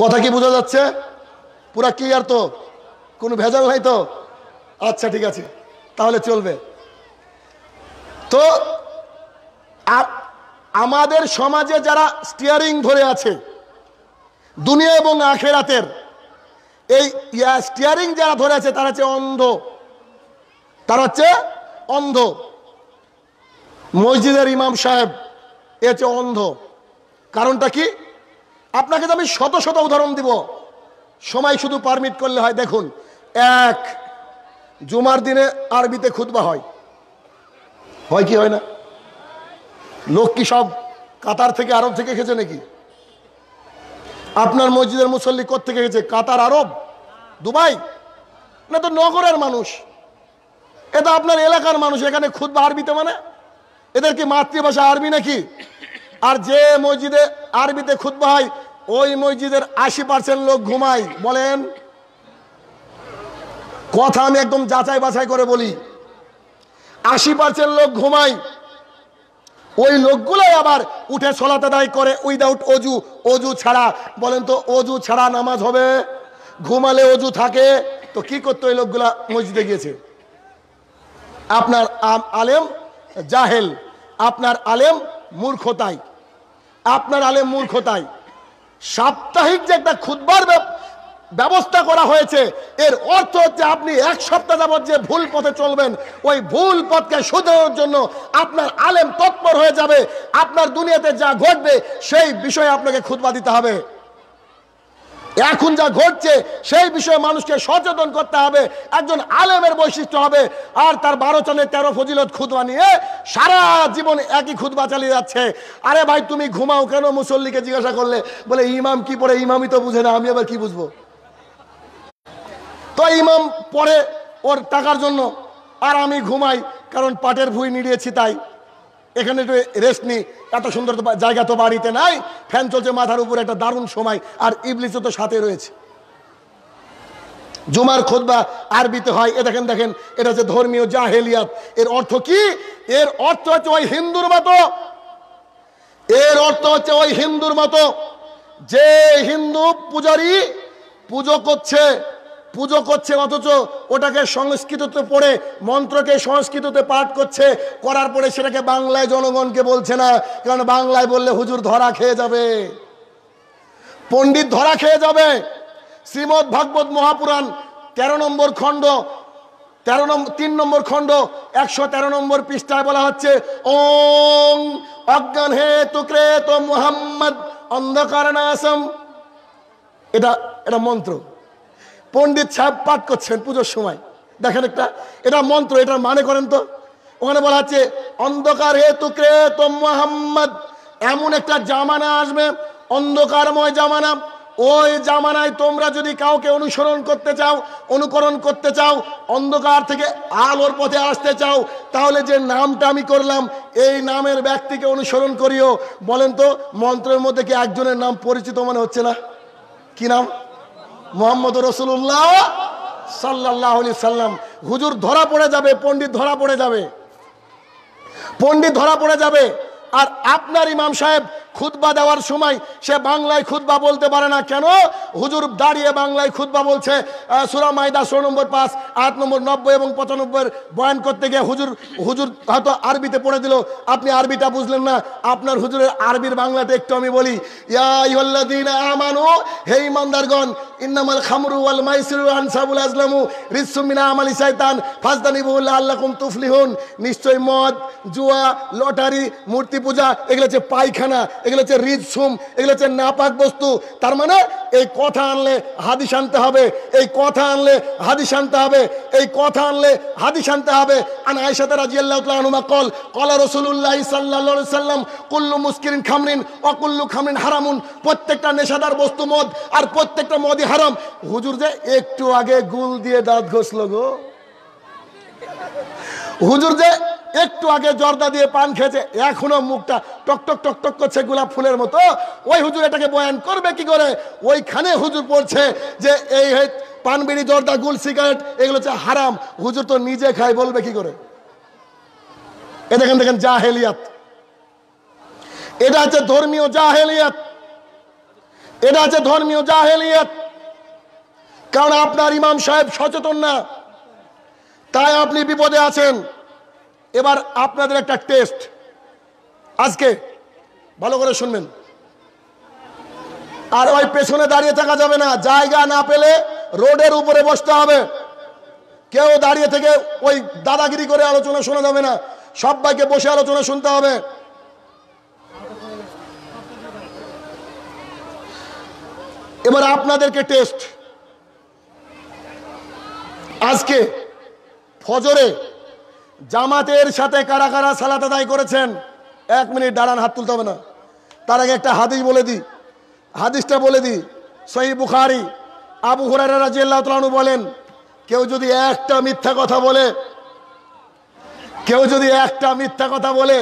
কথা কি বোঝা যাচ্ছে পুরা ক্লিয়ার তো কোনো ভেজাল নাই তো আচ্ছা ঠিক আছে তাহলে চলবে তো আমাদের সমাজে যারা স্টিয়ারিং ধরে আছে দুনিয়া এবং আখেরাতের এই স্টিয়ারিং যারা ধরে আছে তারা হচ্ছে অন্ধ তারা হচ্ছে অন্ধ মসজিদের ইমাম সাহেব এ হচ্ছে অন্ধ কারণটা কি আপনাকে তো আমি শত শত উদাহরণ দিব সময় শুধু পারমিট করলে হয় দেখুন এক জুমার দিনে আরবিতে খুদবা হয় হয় কি হয় না লোক কি সব কাতার থেকে আরব থেকে এসেছে নাকি আপনার মসজিদের মুসল্লি থেকে এসেছে কাতার আরব দুবাই না তো নগরের মানুষ এটা আপনার এলাকার মানুষ এখানে খুদবা আরবিতে মানে এদের কি মাতৃভাষা আরবি নাকি আর যে মসজিদে আরবিতে খুদবা হয় ওই মসজিদের আশি পার্সেন্ট লোক ঘুমাই বলেন কথা আমি একদম যাচাই বাছাই করে বলি আশি পার্সেন্ট লোক ঘুমাই ওই লোকগুলো আবার উঠে সলাতে দায় করে উইদাউট অজু অজু ছাড়া বলেন তো অজু ছাড়া নামাজ হবে ঘুমালে অজু থাকে তো কি করতো ওই লোকগুলা মসজিদে গিয়েছে আপনার আলেম জাহেল আপনার আলেম মূর্খতাই আপনার আলেম মূর্খতাই সাপ্তাহিক যে একটা খুদবার ব্যবস্থা করা হয়েছে এর অর্থ হচ্ছে আপনি এক সপ্তাহ যাবত যে ভুল পথে চলবেন ওই ভুল পথকে শুধরানোর জন্য আপনার আলেম তৎপর হয়ে যাবে আপনার দুনিয়াতে যা ঘটবে সেই বিষয়ে আপনাকে খুদবা দিতে হবে এখন যা ঘটছে সেই বিষয়ে মানুষকে সচেতন করতে হবে একজন আলেমের বৈশিষ্ট্য হবে আর তার বারো চনে তেরো ফজিলত খুদবা নিয়ে সারা জীবন একই খুদবা চালিয়ে যাচ্ছে আরে ভাই তুমি ঘুমাও কেন মুসল্লিকে জিজ্ঞাসা করলে বলে ইমাম কি পড়ে ইমামই তো বুঝে না আমি আবার কি বুঝবো তো ইমাম পড়ে ওর টাকার জন্য আর আমি ঘুমাই কারণ পাটের ভুঁই নিড়িয়েছি তাই এখানে একটু রেস্ট নি এত সুন্দর তো জায়গা তো বাড়িতে নাই ফ্যান চলছে মাথার উপরে একটা দারুণ সময় আর ইবলিসও তো সাথে রয়েছে জুমার বা আরবিতে হয় এ দেখেন দেখেন এটা হচ্ছে ধর্মীয় জাহেলিয়াত এর অর্থ কি এর অর্থ হচ্ছে ওই হিন্দুর মতো এর অর্থ হচ্ছে ওই হিন্দুর মতো যে হিন্দু পূজারী পুজো করছে পুজো করছে অথচ ওটাকে সংস্কৃততে পড়ে মন্ত্রকে সংস্কৃততে পাঠ করছে করার পরে সেটাকে বাংলায় জনগণকে বলছে না কারণ বাংলায় বললে হুজুর ধরা খেয়ে যাবে পণ্ডিত ধরা খেয়ে যাবে শ্রীমৎ ভাগবত মহাপুরাণ তেরো নম্বর খণ্ড তেরো নম্বর তিন নম্বর খণ্ড একশো তেরো নম্বর পৃষ্ঠায় বলা হচ্ছে ওং অজ্ঞান হে তুক্রে তো মোহাম্মদ অন্ধকার এটা এটা মন্ত্র পণ্ডিত সাহেব পাঠ করছেন পুজোর সময় দেখেন একটা এটা মন্ত্র এটার মানে করেন তো ওখানে বলা হচ্ছে অন্ধকার হে তুকরে তো মোহাম্মদ এমন একটা জামানা আসবে অন্ধকারময় জামানা ওই জামানায় তোমরা যদি কাউকে অনুসরণ করতে চাও অনুকরণ করতে চাও অন্ধকার থেকে আলোর পথে আসতে চাও তাহলে যে নামটা আমি করলাম এই নামের ব্যক্তিকে অনুসরণ করিও বলেন তো মন্ত্রের মধ্যে কি একজনের নাম পরিচিত মনে হচ্ছে না কি নাম মোহাম্মদ রসুল্লাহ সাল্লাহ সাল্লাম হুজুর ধরা পড়ে যাবে পণ্ডিত ধরা পড়ে যাবে পণ্ডিত ধরা পড়ে যাবে আর আপনার ইমাম সাহেব খুদ্া দেওয়ার সময় সে বাংলায় খুদ্া বলতে পারে না কেন হুজুর দাঁড়িয়ে বাংলায় খুদ্া বলছে সুরা মাইদা ষোলো নম্বর পাঁচ আট নম্বর নব্বই এবং পঁচানব্বইয়ের বয়ান করতে গিয়ে হুজুর হুজুর হয়তো আরবিতে পড়ে দিল আপনি আরবিটা বুঝলেন না আপনার হুজুরের আরবির বাংলাতে একটু আমি বলি ইয়া হে ইমানদারগণ আজলামু আমালি নিশ্চয় মদ জুয়া লটারি মূর্তি পূজা এগুলো হচ্ছে পায়খানা এগুলো হচ্ছে রিজসুম এগুলো হচ্ছে নাপাক বস্তু তার মানে এই কথা আনলে হাদিস আনতে হবে এই কথা আনলে হাদিস আনতে হবে এই কথা আনলে হাদিস আনতে হবে আনা আয়সাতে রাজিয়াল্লাহ তালুমা কল কলা রসুল্লাহ সাল্লা সাল্লাম কুল্লু মুসকিরিন খামরিন অকুল্লু খামরিন হারামুন প্রত্যেকটা নেশাদার বস্তু মদ আর প্রত্যেকটা মদি হারাম হুজুর যে একটু আগে গুল দিয়ে দাঁত ঘষল গো হুজুর যে একটু আগে জর্দা দিয়ে পান খেয়েছে এখনো মুখটা টকটক টকটক করছে গোলাপ ফুলের মতো ওই হুজুর এটাকে বয়ান করবে কি করে ওইখানে হুজুর পড়ছে যে এই পান বিড়ি জর্দা গুল সিগারেট এগুলো হচ্ছে হারাম হুজুর তো নিজে খায় বলবে কি করে এ দেখেন দেখেন জাহেলিয়াত এটা হচ্ছে ধর্মীয় জাহেলিয়াত এটা হচ্ছে ধর্মীয় জাহেলিয়াত কারণ আপনার ইমাম সাহেব সচেতন না তাই আপনি বিপদে আছেন এবার আপনাদের একটা টেস্ট আজকে ভালো করে শুনবেন আর ওই পেছনে দাঁড়িয়ে থাকা যাবে না জায়গা না পেলে রোডের উপরে বসতে হবে কেউ দাঁড়িয়ে থেকে ওই দাদাগিরি করে আলোচনা শোনা যাবে না সবাইকে বসে আলোচনা শুনতে হবে এবার আপনাদেরকে টেস্ট আজকে ফজরে জামাতের সাথে কারা কারা সালাত আদায় করেছেন এক মিনিট দাঁড়ান হাত তুলতে হবে না তার আগে একটা হাদিস বলে দিই হাদিসটা বলে দিই সহি বুখারি আবু হুরারা রাজিয়াল্লাহ বলেন কেউ যদি একটা মিথ্যা কথা বলে কেউ যদি একটা মিথ্যা কথা বলে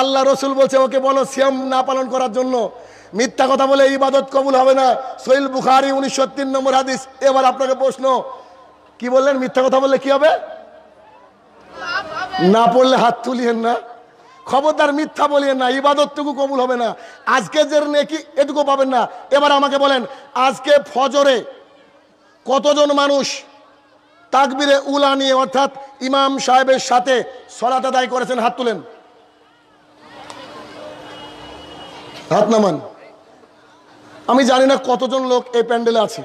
আল্লাহ রসুল বলছে ওকে বলো সিয়াম না পালন করার জন্য মিথ্যা কথা বলে ইবাদত কবুল হবে না সহিল বুখারি উনিশশো তিন নম্বর হাদিস এবার আপনাকে প্রশ্ন কি বললেন মিথ্যা কথা বললে কি হবে না পড়লে হাত তুলিয়েন না খবরদার মিথ্যা বলিয়েন না ইবাদতটুকু কবুল হবে না আজকে যে নেকি এটুকু পাবেন না এবার আমাকে বলেন আজকে ফজরে কতজন মানুষ তাকবিরে উলা নিয়ে অর্থাৎ ইমাম সাহেবের সাথে সলাত আদায় করেছেন হাত তুলেন হাত নামান আমি জানি না কতজন লোক এই প্যান্ডেলে আছে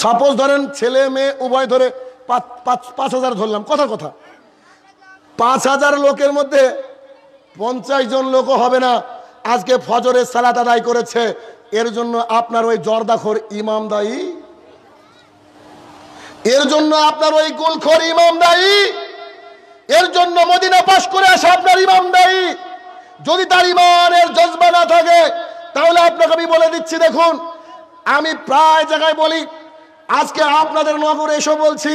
সাপোজ ধরেন ছেলে মেয়ে উভয় ধরে পাঁচ হাজার ধরলাম কথা কথা পাঁচ হাজার লোকের মধ্যে পঞ্চাশ জন লোকও হবে না আজকে ফজরের সালাত আদায় করেছে এর জন্য আপনার ওই জর্দাখোর ইমাম দায়ী এর জন্য আপনার ওই গোলখোর ইমাম দায়ী এর জন্য মদিনা পাশ করে আসা আপনার ইমাম দায়ী যদি তার ইমানের জজবা না থাকে তাহলে আপনাকে আমি বলে দিচ্ছি দেখুন আমি প্রায় জায়গায় বলি আজকে আপনাদের নগরে এসে বলছি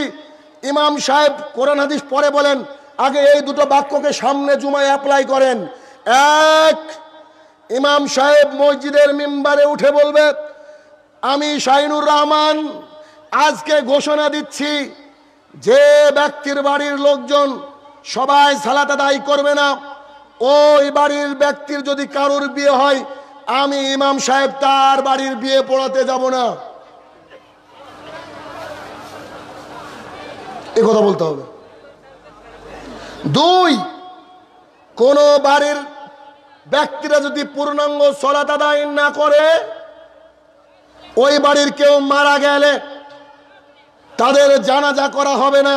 ইমাম সাহেব কোরআন হাদিস পরে বলেন আগে এই দুটো বাক্যকে সামনে জুমায় অ্যাপ্লাই করেন এক ইমাম সাহেব মসজিদের মেম্বারে উঠে বলবে আমি শাইনুর রহমান আজকে ঘোষণা দিচ্ছি যে ব্যক্তির বাড়ির লোকজন সবাই সালাত আদায় করবে না ওই বাড়ির ব্যক্তির যদি কারোর বিয়ে হয় আমি ইমাম সাহেব তার বাড়ির বিয়ে পড়াতে যাব না এ কথা বলতে হবে দুই কোন বাড়ির ব্যক্তিরা যদি পূর্ণাঙ্গ সলাত আদায় না করে ওই বাড়ির কেউ মারা গেলে তাদের জানাজা করা হবে না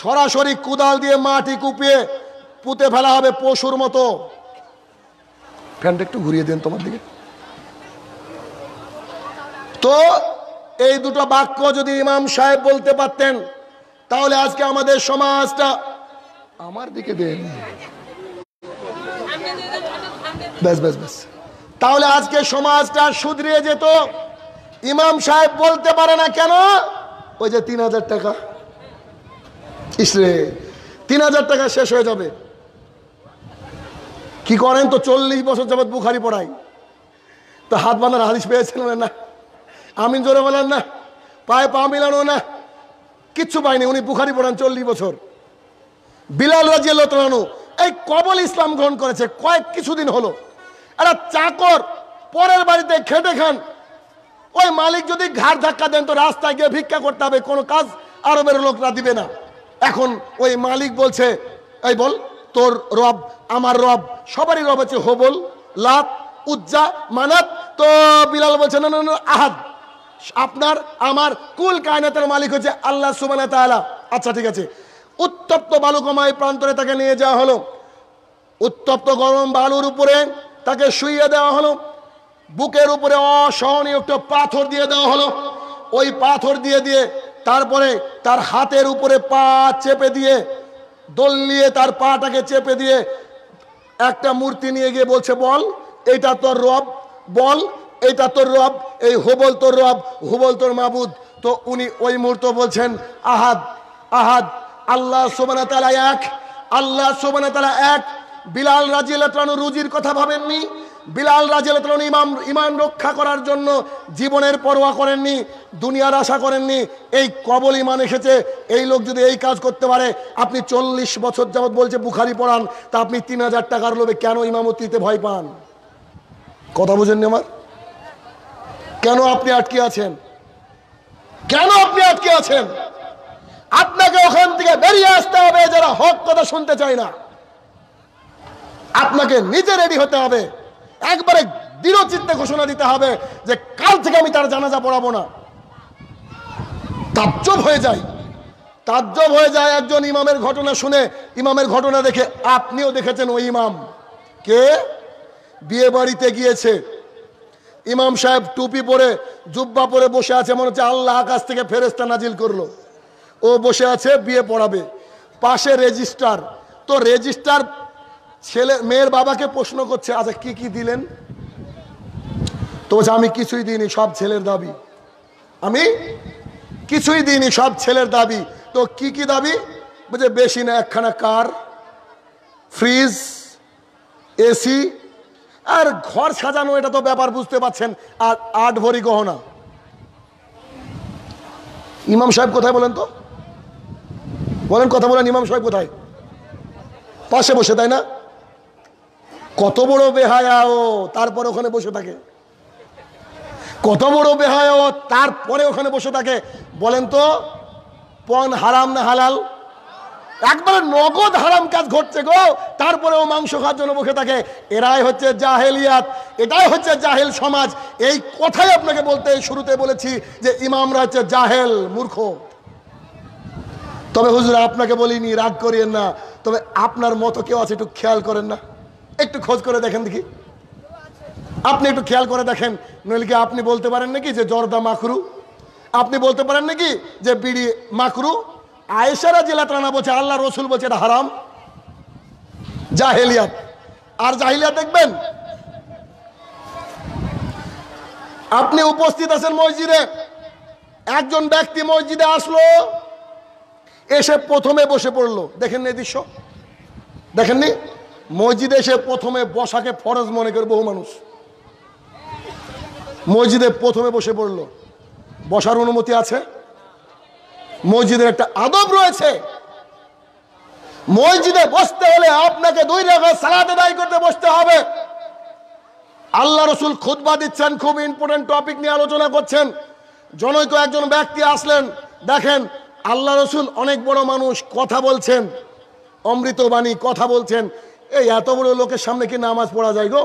সরাসরি কুদাল দিয়ে মাটি কুপিয়ে পুঁতে ফেলা হবে পশুর মতো ফ্যানটা একটু ঘুরিয়ে দিন তোমার দিকে তো এই দুটো বাক্য যদি ইমাম সাহেব বলতে পারতেন তাহলে আজকে আমাদের সমাজটা আমার দিকে দেন তাহলে আজকে সমাজটা সুধরিয়ে যেত ইমাম সাহেব বলতে পারে না কেন ওই যে তিন হাজার টাকা ইসরে তিন হাজার টাকা শেষ হয়ে যাবে কি করেন তো চল্লিশ বছর যাবৎ বুখারি পড়াই তো হাত বাঁধার হাদিস পেয়েছিলেন না আমিন জোরে বলেন না পায়ে পা মিলানো না কিচ্ছু পায়নি উনি বুখারি পড়ান চল্লিশ বছর বিলাল রাজিয়াল তালানু এই কবল ইসলাম গ্রহণ করেছে কয়েক কিছুদিন হলো একটা চাকর পরের বাড়িতে খেটে খান ওই মালিক যদি ঘাড় ধাক্কা দেন তো রাস্তায় গিয়ে ভিক্ষা করতে হবে কোনো কাজ আরবের লোকরা দিবে না এখন ওই মালিক বলছে এই বল তোর রব আমার রব সবারই রব আছে হবল লাত উজ্জা মানাত তো বিলাল বলছে না না আহাদ আপনার আমার কুল কায়নাতের মালিক হচ্ছে আল্লাহ সুবানা তালা আচ্ছা ঠিক আছে উত্তপ্ত বালুকময় প্রান্তরে তাকে নিয়ে যাওয়া হলো উত্তপ্ত গরম বালুর উপরে তাকে শুইয়ে দেওয়া হলো বুকের উপরে অসহনীয় একটা পাথর দিয়ে দেওয়া হলো ওই পাথর দিয়ে দিয়ে তারপরে তার হাতের উপরে পা চেপে দিয়ে দলিয়ে তার পাটাকে চেপে দিয়ে একটা মূর্তি নিয়ে গিয়ে বলছে বল এটা তোর রব বল এইটা তোর রব এই হুবল তোর রব হুবল তোর মাবুদ তো উনি ওই মুহূর্ত বলছেন আহাদ আহাদ আল্লাহ সোমানা তালা এক আল্লাহ সোমানা তালা এক বিলাল রাজিলাতরানু রুজির কথা ভাবেননি বিলাল রাজিলাতরানু ইমাম ইমান রক্ষা করার জন্য জীবনের পরোয়া করেননি দুনিয়ার আশা করেননি এই কবল ইমান এসেছে এই লোক যদি এই কাজ করতে পারে আপনি চল্লিশ বছর যাবৎ বলছে বুখারি পড়ান তা আপনি তিন হাজার টাকার লোভে কেন ইমামতিতে ভয় পান কথা বুঝেননি আমার কেন আপনি আটকে আছেন কেন আপনি আটকে আছেন আপনাকে ওখান থেকে বেরিয়ে আসতে হবে যারা হক কথা শুনতে চায় না আপনাকে নিজে রেডি হতে হবে একবারে দৃঢ় চিত্তে ঘোষণা দিতে হবে যে কাল থেকে আমি তার জানাজা পড়াবো না তাজ্জব হয়ে যায় তাজ্জব হয়ে যায় একজন ইমামের ঘটনা শুনে ইমামের ঘটনা দেখে আপনিও দেখেছেন ওই ইমাম কে বিয়ে বাড়িতে গিয়েছে ইমাম সাহেব টুপি পরে জুব্বা পরে বসে আছে মনে হচ্ছে আল্লাহ আকাশ থেকে ফেরেস্তা নাজিল করলো ও বসে আছে বিয়ে পড়াবে পাশে রেজিস্টার তো রেজিস্টার ছেলে মেয়ের বাবাকে প্রশ্ন করছে আচ্ছা কি কি দিলেন তো বলছে আমি কিছুই দিইনি সব ছেলের দাবি আমি কিছুই দিইনি সব ছেলের দাবি তো কি কি দাবি বলছে বেশি না একখানা কার ফ্রিজ এসি আর ঘর সাজানো এটা তো ব্যাপার বুঝতে পাচ্ছেন আর আট ভরি গহনা ইমাম সাহেব কোথায় বলেন তো বলেন কথা বলেন ইমাম সাহেব কোথায় পাশে বসে তাই না কত বড় বেহায়া ও তারপরে ওখানে বসে থাকে কত বড় বেহায়া ও তারপরে ওখানে বসে থাকে বলেন তো পণ হারাম না হালাল একবারে নগদ হারাম কাজ ঘটছে গো তারপরেও মাংস খাওয়ার জন্য বসে থাকে এরাই হচ্ছে জাহেলিয়াত এটাই হচ্ছে জাহেল সমাজ এই কথাই আপনাকে বলতে শুরুতে বলেছি যে ইমামরা হচ্ছে জাহেল মূর্খ তবে হুজুর আপনাকে বলিনি রাগ করিয়েন না তবে আপনার মতো কেউ আছে একটু খেয়াল করেন না একটু খোঁজ করে দেখেন দেখি আপনি একটু খেয়াল করে দেখেন নইলে কি আপনি বলতে পারেন নাকি যে জর্দা মাকরু আপনি বলতে পারেন নাকি যে বিড়ি মাকরু আয়েশারা টানা বলছে আল্লাহ রসুল বলছে এটা হারাম জাহেলিয়াত আর জাহিলিয়াত দেখবেন আপনি উপস্থিত আছেন মসজিদে একজন ব্যক্তি মসজিদে আসলো এসে প্রথমে বসে পড়লো দেখেন এই দৃশ্য দেখেন নি মসজিদে এসে প্রথমে বসাকে ফরজ মনে করে বহু মানুষ মসজিদে প্রথমে বসে পড়লো বসার অনুমতি আছে মসজিদের একটা আদব রয়েছে মসজিদে বসতে হলে আপনাকে দুই রেখা সালাতে দায়ী করতে বসতে হবে আল্লাহ রসুল খুদবা দিচ্ছেন খুব ইম্পর্টেন্ট টপিক নিয়ে আলোচনা করছেন জনৈক একজন ব্যক্তি আসলেন দেখেন আল্লাহ রসুল অনেক বড় মানুষ কথা বলছেন অমৃতবাণী কথা বলছেন এই এত বড় লোকের সামনে কি নামাজ পড়া যায় গো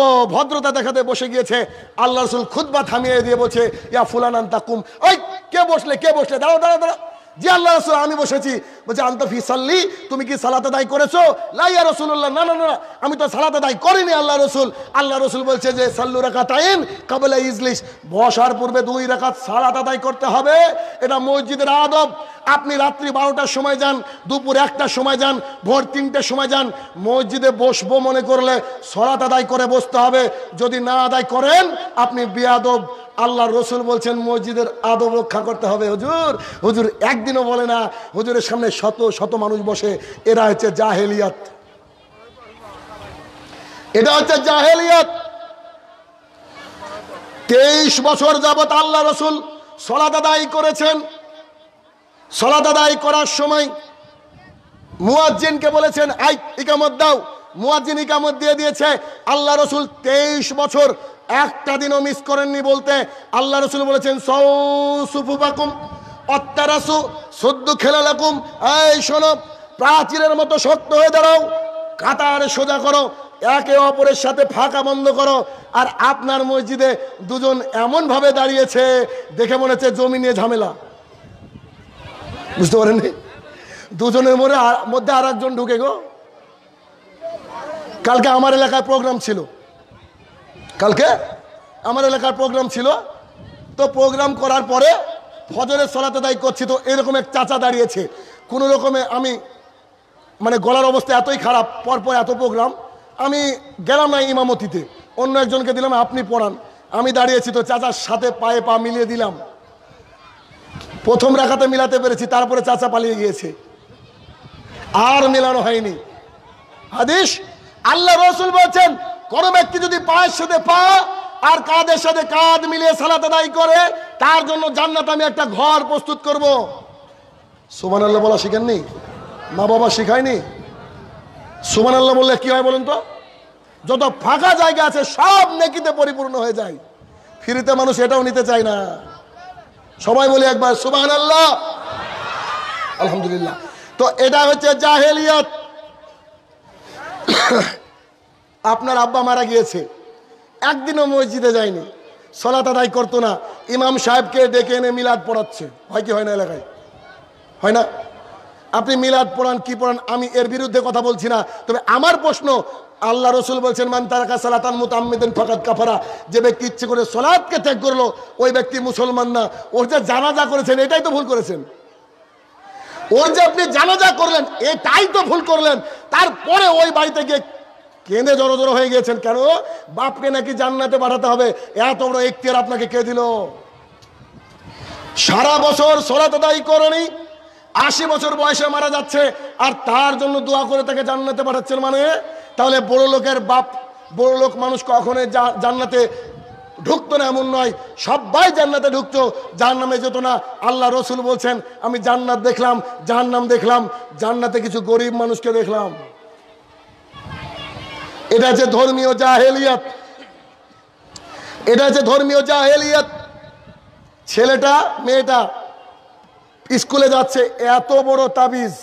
ও ভদ্রতা দেখাতে বসে গিয়েছে আল্লাহ রসুল খুদ্া থামিয়ে দিয়ে বলছে ইয়া ফুলানান তাকুম ওই কে বসলে কে বসলে দাঁড়াও দাঁড়াও দাঁড়াও জি আল্লাহ রসুল আমি বসেছি বলছে আন্তা ফিসাল্লি তুমি কি সালাত আদায় করেছো লাইয়া রসুল্লাহ না না না আমি তো সালাত আদায় করিনি আল্লাহ রসুল আল্লাহ রসুল বলছে যে সাল্লু রেখা তাইন কাবলা ইজলিশ বসার পূর্বে দুই রেখাত সালাত আদায় করতে হবে এটা মসজিদের আদব আপনি রাত্রি বারোটার সময় যান দুপুর একটার সময় যান ভোর তিনটের সময় যান মসজিদে বসবো মনে করলে সরাত আদায় করে বসতে হবে যদি না আদায় করেন আপনি বিয়াদব আল্লাহ রসুল বলছেন মসজিদের আদব রক্ষা করতে হবে হুজুর হুজুর একদিনও বলে না হুজুরের সামনে শত শত মানুষ বসে এরা হচ্ছে জাহেলিয়াত এটা হচ্ছে জাহেলিয়াত তেইশ বছর যাবৎ আল্লাহ রসুল সলাদাদাই করেছেন সলাদাদাই করার সময় মুয়াজ্জিনকে বলেছেন আই ইকামত দাও মুয়াজ্জিন ইকামত দিয়ে দিয়েছে আল্লাহ রসুল তেইশ বছর একটা দিনও মিস করেননি বলতে আল্লাহ রসুল বলেছেন সৌ সুফুবাকুম অত্যারাসু সদ্য খেলা লাকুম এই শোনো প্রাচীরের মতো শক্ত হয়ে দাঁড়াও কাতারে সোজা করো একে অপরের সাথে ফাঁকা বন্ধ করো আর আপনার মসজিদে দুজন এমনভাবে দাঁড়িয়েছে দেখে মনে হচ্ছে জমি নিয়ে ঝামেলা বুঝতে পারেননি দুজনের মধ্যে মধ্যে আর একজন ঢুকে গো কালকে আমার এলাকায় প্রোগ্রাম ছিল কালকে আমার এলাকার প্রোগ্রাম ছিল তো প্রোগ্রাম করার পরে ফজরের সলাতে দায়ী করছি তো এরকম এক চাচা দাঁড়িয়েছে কোনো রকমে আমি মানে গলার অবস্থা এতই খারাপ পরপর এত প্রোগ্রাম আমি গেলাম না ইমামতিতে অন্য একজনকে দিলাম আপনি পড়ান আমি দাঁড়িয়েছি তো চাচার সাথে পায়ে পা মিলিয়ে দিলাম প্রথম রাখাতে মিলাতে পেরেছি তারপরে চাচা পালিয়ে গিয়েছে আর মেলানো হয়নি হাদিস আল্লাহ রসুল বলছেন কোনো ব্যক্তি যদি পায়ের সাথে পা আর কাদের সাথে কাঁধ মিলিয়ে সালাত আদায় করে তার জন্য জান্নাত আমি একটা ঘর প্রস্তুত করব সুমান আল্লাহ বলা শিখেননি মা বাবা শিখায়নি সুমান আল্লাহ বললে কি হয় বলুন তো যত ফাঁকা জায়গা আছে সব নেকিতে পরিপূর্ণ হয়ে যায় ফিরিতে মানুষ এটাও নিতে চায় না সবাই বলি একবার সুবাহ আল্লাহ আলহামদুলিল্লাহ তো এটা হচ্ছে জাহেলিয়াত আপনার আব্বা মারা গিয়েছে একদিনও মসজিদে যায়নি সলাত আদায় করতো না ইমাম সাহেবকে ডেকে এনে মিলাদ পড়াচ্ছে হয় কি হয় না এলাকায় হয় না আপনি মিলাদ পড়ান কি পড়ান আমি এর বিরুদ্ধে কথা বলছি না তবে আমার প্রশ্ন আল্লাহ রসুল বলছেন মান তারাকা সালাতান মুতাম্মিদিন ফকাত কাফারা যে ব্যক্তি ইচ্ছে করে সলাদকে ত্যাগ করলো ওই ব্যক্তি মুসলমান না ওর যা করেছেন এটাই তো ভুল করেছেন ওর যে আপনি জানাজা করলেন এটাই তো ভুল করলেন তারপরে ওই বাড়িতে গিয়ে কেঁদে জড়ো জড়ো হয়ে গেছেন কেন বাপকে নাকি জান্নাতে পাঠাতে হবে এত বড় একটিয়ার আপনাকে কে দিল সারা বছর সলাত দায়ী করেনি আশি বছর বয়সে মারা যাচ্ছে আর তার জন্য দোয়া করে তাকে জান্নাতে পাঠাচ্ছেন মানে তাহলে বড় লোকের বাপ বড় লোক মানুষ কখনো জান্নাতে ঢুকতো না এমন নয় সবাই জান্নাতে ঢুকতো যার নামে যেত না আল্লাহ রসুল বলছেন আমি জান্নাত দেখলাম যার নাম দেখলাম জান্নাতে কিছু গরিব মানুষকে দেখলাম এটা যে ধর্মীয় জাহেলিয়াত এটা যে ধর্মীয় জাহেলিয়াত ছেলেটা মেয়েটা স্কুলে যাচ্ছে এত বড় তাবিজ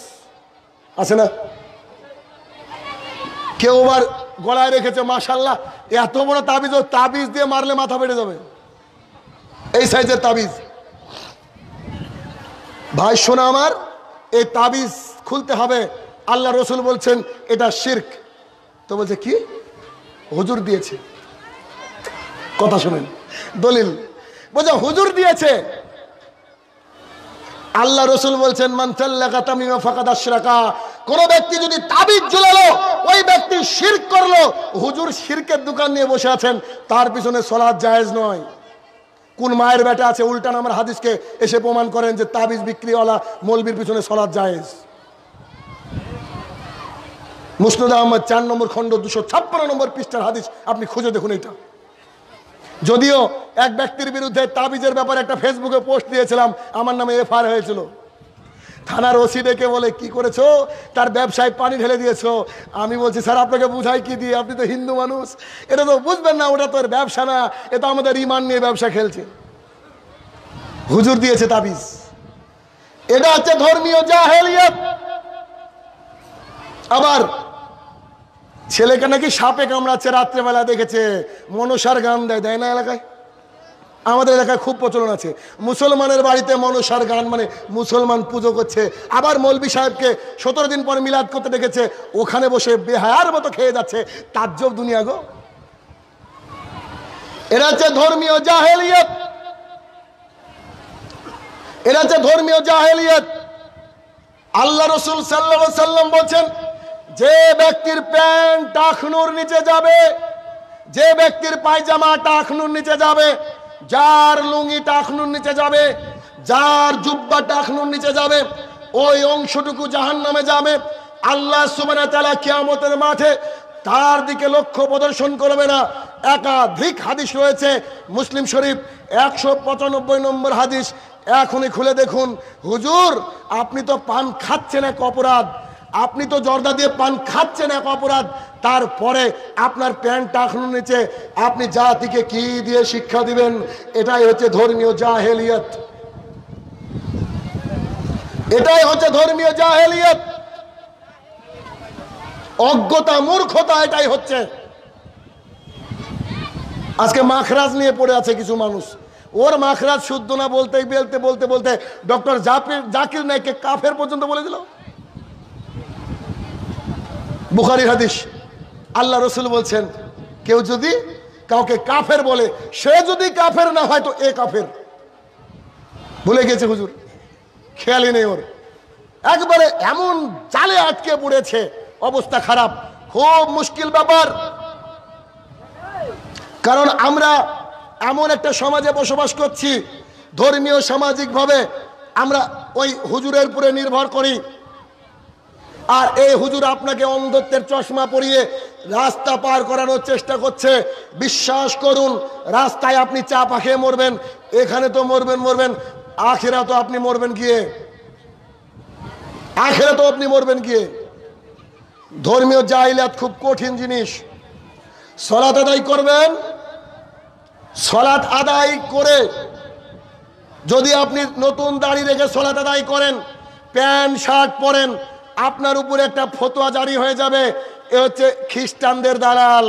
আছে না কেউ আবার গলায় রেখেছে মাসাল্লাহ এত বড় তাবিজ ও তাবিজ দিয়ে মারলে মাথা বেড়ে যাবে এই সাইজের তাবিজ ভাই শোনা আমার এই তাবিজ খুলতে হবে আল্লাহ রসুল বলছেন এটা শির্ক তো বলছে কি হুজুর দিয়েছে কথা শুনেন দলিল বলছে হুজুর দিয়েছে আল্লাহ রসুল বলছেন মানসাল্লাকা কোন ব্যক্তি যদি তাবিজ ঝুলালো ওই ব্যক্তি শির করলো হুজুর শিরকের দোকান নিয়ে বসে আছেন তার পিছনে সলাদ জায়েজ নয় কোন মায়ের বেটা আছে উল্টান আমার হাদিসকে এসে প্রমাণ করেন যে তাবিজ বিক্রিওয়ালা মৌলবির পিছনে সলাদ জায়েজ মুসনুদ আহমদ চার নম্বর খণ্ড দুশো ছাপ্পান্ন নম্বর পৃষ্ঠার হাদিস আপনি খুঁজে দেখুন এটা যদিও এক ব্যক্তির বিরুদ্ধে তাবিজের ব্যাপারে একটা ফেসবুকে পোস্ট দিয়েছিলাম আমার নামে এফআর হয়েছিল থানার ওসি ডেকে বলে কি করেছো তার ব্যবসায় পানি ঢেলে দিয়েছো আমি বলছি স্যার আপনাকে বুঝাই কি দিয়ে আপনি তো হিন্দু মানুষ এটা তো বুঝবেন না ওটা তোর ব্যবসা না এটা আমাদের ইমান নিয়ে ব্যবসা খেলছে হুজুর দিয়েছে তাবিজ এটা হচ্ছে ধর্মীয় জাহেলিয়াত আবার ছেলেকে নাকি সাপে কামড়াচ্ছে রাত্রেবেলা দেখেছে মনসার গান দেয় দেয় না এলাকায় আমাদের এলাকায় খুব প্রচলন আছে মুসলমানের বাড়িতে মনসার গান মানে মুসলমান পুজো করছে আবার মৌলবি সাহেবকে সতেরো দিন পর মিলাদ করতে দেখেছে ওখানে বসে বেহায়ার মতো খেয়ে যাচ্ছে তাজ্জব দুনিয়া গো এরা হচ্ছে ধর্মীয় জাহেলিয়ত এরা হচ্ছে ধর্মীয় জাহেলিয়ত আল্লাহ রসুল সাল্লাম বলছেন যে ব্যক্তির প্যান্ট টাখনুর নিচে যাবে যে ব্যক্তির পায়জামা টাখনুর নিচে যাবে যার লুঙ্গি টাখনুর নিচে যাবে যার জুব্বা টাখনুর নিচে যাবে ওই অংশটুকু জাহান নামে যাবে আল্লাহ সুবানা তালা কিয়ামতের মাঠে তার দিকে লক্ষ্য প্রদর্শন করবে না একাধিক হাদিস রয়েছে মুসলিম শরীফ একশো পঁচানব্বই নম্বর হাদিস এখনই খুলে দেখুন হুজুর আপনি তো পান খাচ্ছেন এক অপরাধ আপনি তো জর্দা দিয়ে পান খাচ্ছেন এক অপরাধ তারপরে আপনার প্যান্ট টাকলু নিচে আপনি জাতিকে কি দিয়ে শিক্ষা দিবেন এটাই হচ্ছে ধর্মীয় জাহেলিয়ত এটাই হচ্ছে ধর্মীয় জাহেলিয়ত অজ্ঞতা মূর্খতা এটাই হচ্ছে আজকে মাখরাজ নিয়ে পড়ে আছে কিছু মানুষ ওর মাখরাজ শুদ্ধ না বলতে বলতে বলতে বলতে ডক্টর জাকির নাইকে কাফের পর্যন্ত বলে দিল বুখারি হাদিস আল্লাহ রসুল বলছেন কেউ যদি কাউকে কাফের বলে সে যদি কাফের না হয় তো এ কাফের ভুলে গেছে হুজুর খেয়ালই নেই ওর একবারে এমন জালে আটকে পড়েছে অবস্থা খারাপ খুব মুশকিল ব্যাপার কারণ আমরা এমন একটা সমাজে বসবাস করছি ধর্মীয় সামাজিকভাবে আমরা ওই হুজুরের উপরে নির্ভর করি আর এই হুজুর আপনাকে অন্ধত্বের চশমা পরিয়ে রাস্তা পার করানোর চেষ্টা করছে বিশ্বাস করুন রাস্তায় আপনি চা পাখিয়ে মরবেন এখানে তো মরবেন মরবেন আখেরা তো আপনি মরবেন গিয়ে আখেরা তো আপনি মরবেন গিয়ে ধর্মীয় জাহিলাত খুব কঠিন জিনিস সলাত আদায় করবেন সলাত আদায় করে যদি আপনি নতুন দাড়ি রেখে সলাত আদায় করেন প্যান্ট শার্ট পরেন আপনার উপরে একটা ফতোয়া জারি হয়ে যাবে এ হচ্ছে খ্রিস্টানদের দালাল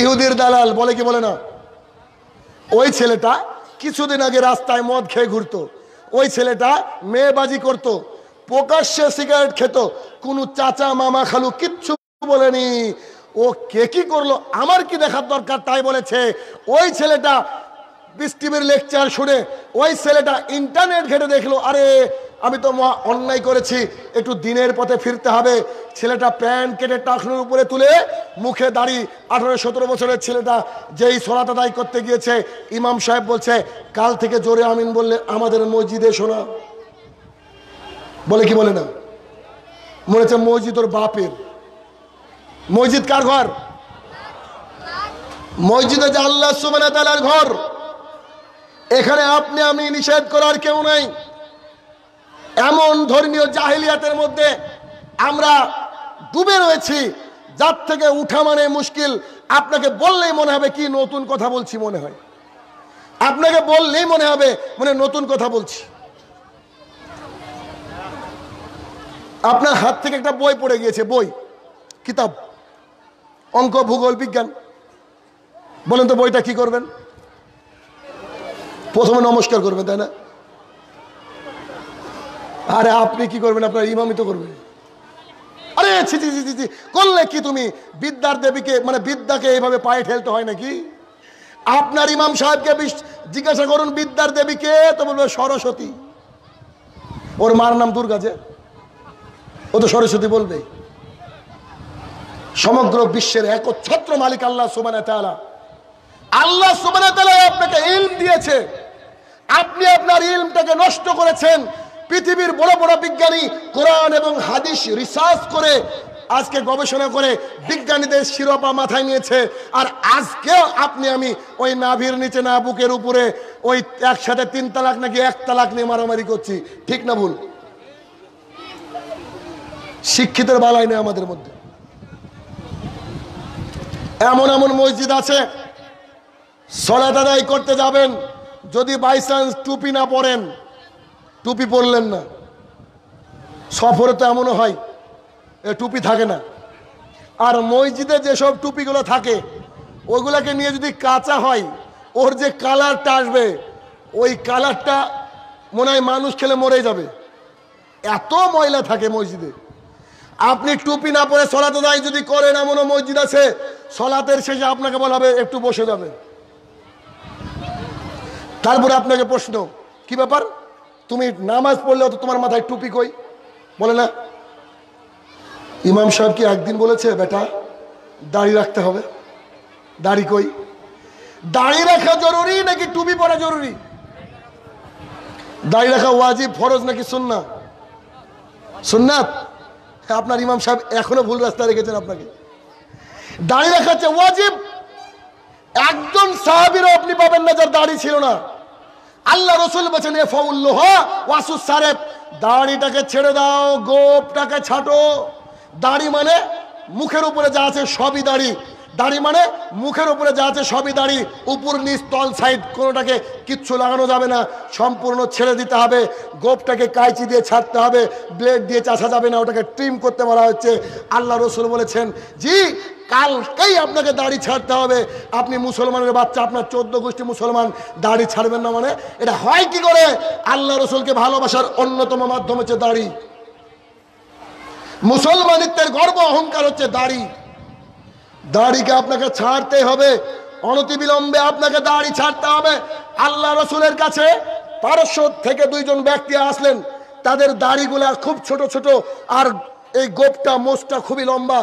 ইহুদির দালাল বলে কি বলে না ওই ছেলেটা কিছুদিন আগে রাস্তায় মদ খেয়ে ঘুরত ওই ছেলেটা মেয়েবাজি করত প্রকাশ্যে সিগারেট খেত কোনো চাচা মামা খালু কিচ্ছু বলেনি ও কে কি করলো আমার কি দেখার দরকার তাই বলেছে ওই ছেলেটা পিস টিভির লেকচার শুনে ওই ছেলেটা ইন্টারনেট ঘেটে দেখলো আরে আমি তো মা অন্যায় করেছি একটু দিনের পথে ফিরতে হবে ছেলেটা প্যান্ট কেটে টাকনুর উপরে তুলে মুখে দাঁড়িয়ে আঠারো সতেরো বছরের ছেলেটা যেই সোনাটা দায়ী করতে গিয়েছে ইমাম সাহেব বলছে কাল থেকে জোরে আমিন বললে আমাদের মসজিদে শোনা বলে কি বলে না মনে হচ্ছে মসজিদ ওর বাপের মসজিদ কার ঘর মসজিদে যে আল্লাহ সুবান ঘর এখানে আপনি আমি নিষেধ করার কেউ নাই এমন ধর্মীয় জাহিলিয়াতের মধ্যে আমরা ডুবে রয়েছি যার থেকে উঠা মানে মুশকিল আপনাকে বললেই মনে হবে কি নতুন কথা বলছি মনে হয় আপনাকে বললেই মনে হবে মানে নতুন কথা বলছি আপনার হাত থেকে একটা বই পড়ে গিয়েছে বই কিতাব অঙ্ক ভূগোল বিজ্ঞান বলেন তো বইটা কি করবেন প্রথমে নমস্কার করবেন তাই না আরে আপনি কি করবেন আপনার ইমামি তো করবেন আরে ছি করলে কি তুমি বিদ্যার দেবীকে মানে বিদ্যাকে এইভাবে পায়ে ঠেলতে হয় নাকি আপনার ইমাম সাহেবকে জিজ্ঞাসা করুন বিদ্যার দেবীকে তো বলবে সরস্বতী ওর মার নাম দুর্গা যে ও তো সরস্বতী বলবে সমগ্র বিশ্বের একচ্ছত্র মালিক আল্লাহ সুমানা তালা আল্লাহ আপনাকে ইলম দিয়েছে আপনি আপনার ইলমটাকে নষ্ট করেছেন পৃথিবীর বড় বড় বিজ্ঞানী কোরআন এবং হাদিস রিসার্চ করে আজকে গবেষণা করে বিজ্ঞানীদের শিরোপা মাথায় নিয়েছে আর আজকেও আপনি আমি ওই নাভির নিচে না বুকের উপরে ওই একসাথে তিন তালাক নাকি এক তালাক নিয়ে মারামারি করছি ঠিক না ভুল শিক্ষিতের বালাই নেই আমাদের মধ্যে এমন এমন মসজিদ আছে সলাত আদায় করতে যাবেন যদি বাই চান্স টুপি না পরেন টুপি পরলেন না সফরে তো এমনও হয় এ টুপি থাকে না আর মসজিদে যেসব টুপিগুলো থাকে ওগুলাকে নিয়ে যদি কাঁচা হয় ওর যে কালারটা আসবে ওই কালারটা মনে হয় মানুষ খেলে মরে যাবে এত ময়লা থাকে মসজিদে আপনি টুপি না পরে সলাতে দায় যদি করেন এমনও মসজিদ আছে সলাতের শেষে আপনাকে বলা হবে একটু বসে যাবে তারপরে আপনাকে প্রশ্ন কি ব্যাপার তুমি নামাজ পড়লেও তো তোমার মাথায় টুপি কই বলে না ইমাম সাহেব কি একদিন বলেছে বেটা দাড়ি রাখতে হবে দাড়ি কই দাড়ি রাখা জরুরি নাকি টুপি পরা জরুরি দাড়ি রাখা ওয়াজিব ফরজ নাকি সুন্না সুন্নাত আপনার ইমাম সাহেব এখনো ভুল রাস্তায় রেখেছেন আপনাকে দাড়ি রাখা হচ্ছে ওয়াজিব একজন সাহাবিরও আপনি পাবেন না যার দাড়ি ছিল না আল্লাহ রসুল বলছেন এ ফাউল্লোহ ওয়াসুস সারেফ দাড়িটাকে ছেড়ে দাও গোপটাকে ছাটো দাড়ি মানে মুখের উপরে যা আছে সবই দাড়ি দাড়ি মানে মুখের উপরে যা আছে সবই দাড়ি উপর নিচ তল সাইড কোনোটাকে কিচ্ছু লাগানো যাবে না সম্পূর্ণ ছেড়ে দিতে হবে গোপটাকে কাইচি দিয়ে ছাড়তে হবে ব্লেড দিয়ে চাষা যাবে না ওটাকে ট্রিম করতে বলা হচ্ছে আল্লাহ রসুল বলেছেন জি কালকেই আপনাকে দাড়ি ছাড়তে হবে আপনি মুসলমানের বাচ্চা আপনার চোদ্দ গোষ্ঠী মুসলমান দাড়ি ছাড়বেন না মানে এটা হয় কি করে আল্লাহ রসুলকে ভালোবাসার অন্যতম মাধ্যম হচ্ছে দাড়ি মুসলমানিত্বের গর্ব অহংকার হচ্ছে দাড়ি দাড়িকে আপনাকে ছাড়তে হবে অনতিবিলম্বে আপনাকে দাড়ি ছাড়তে হবে আল্লাহ রসুলের কাছে পারস্য থেকে দুইজন ব্যক্তি আসলেন তাদের দাড়িগুলা খুব ছোট ছোট আর এই গোপটা মোষটা খুবই লম্বা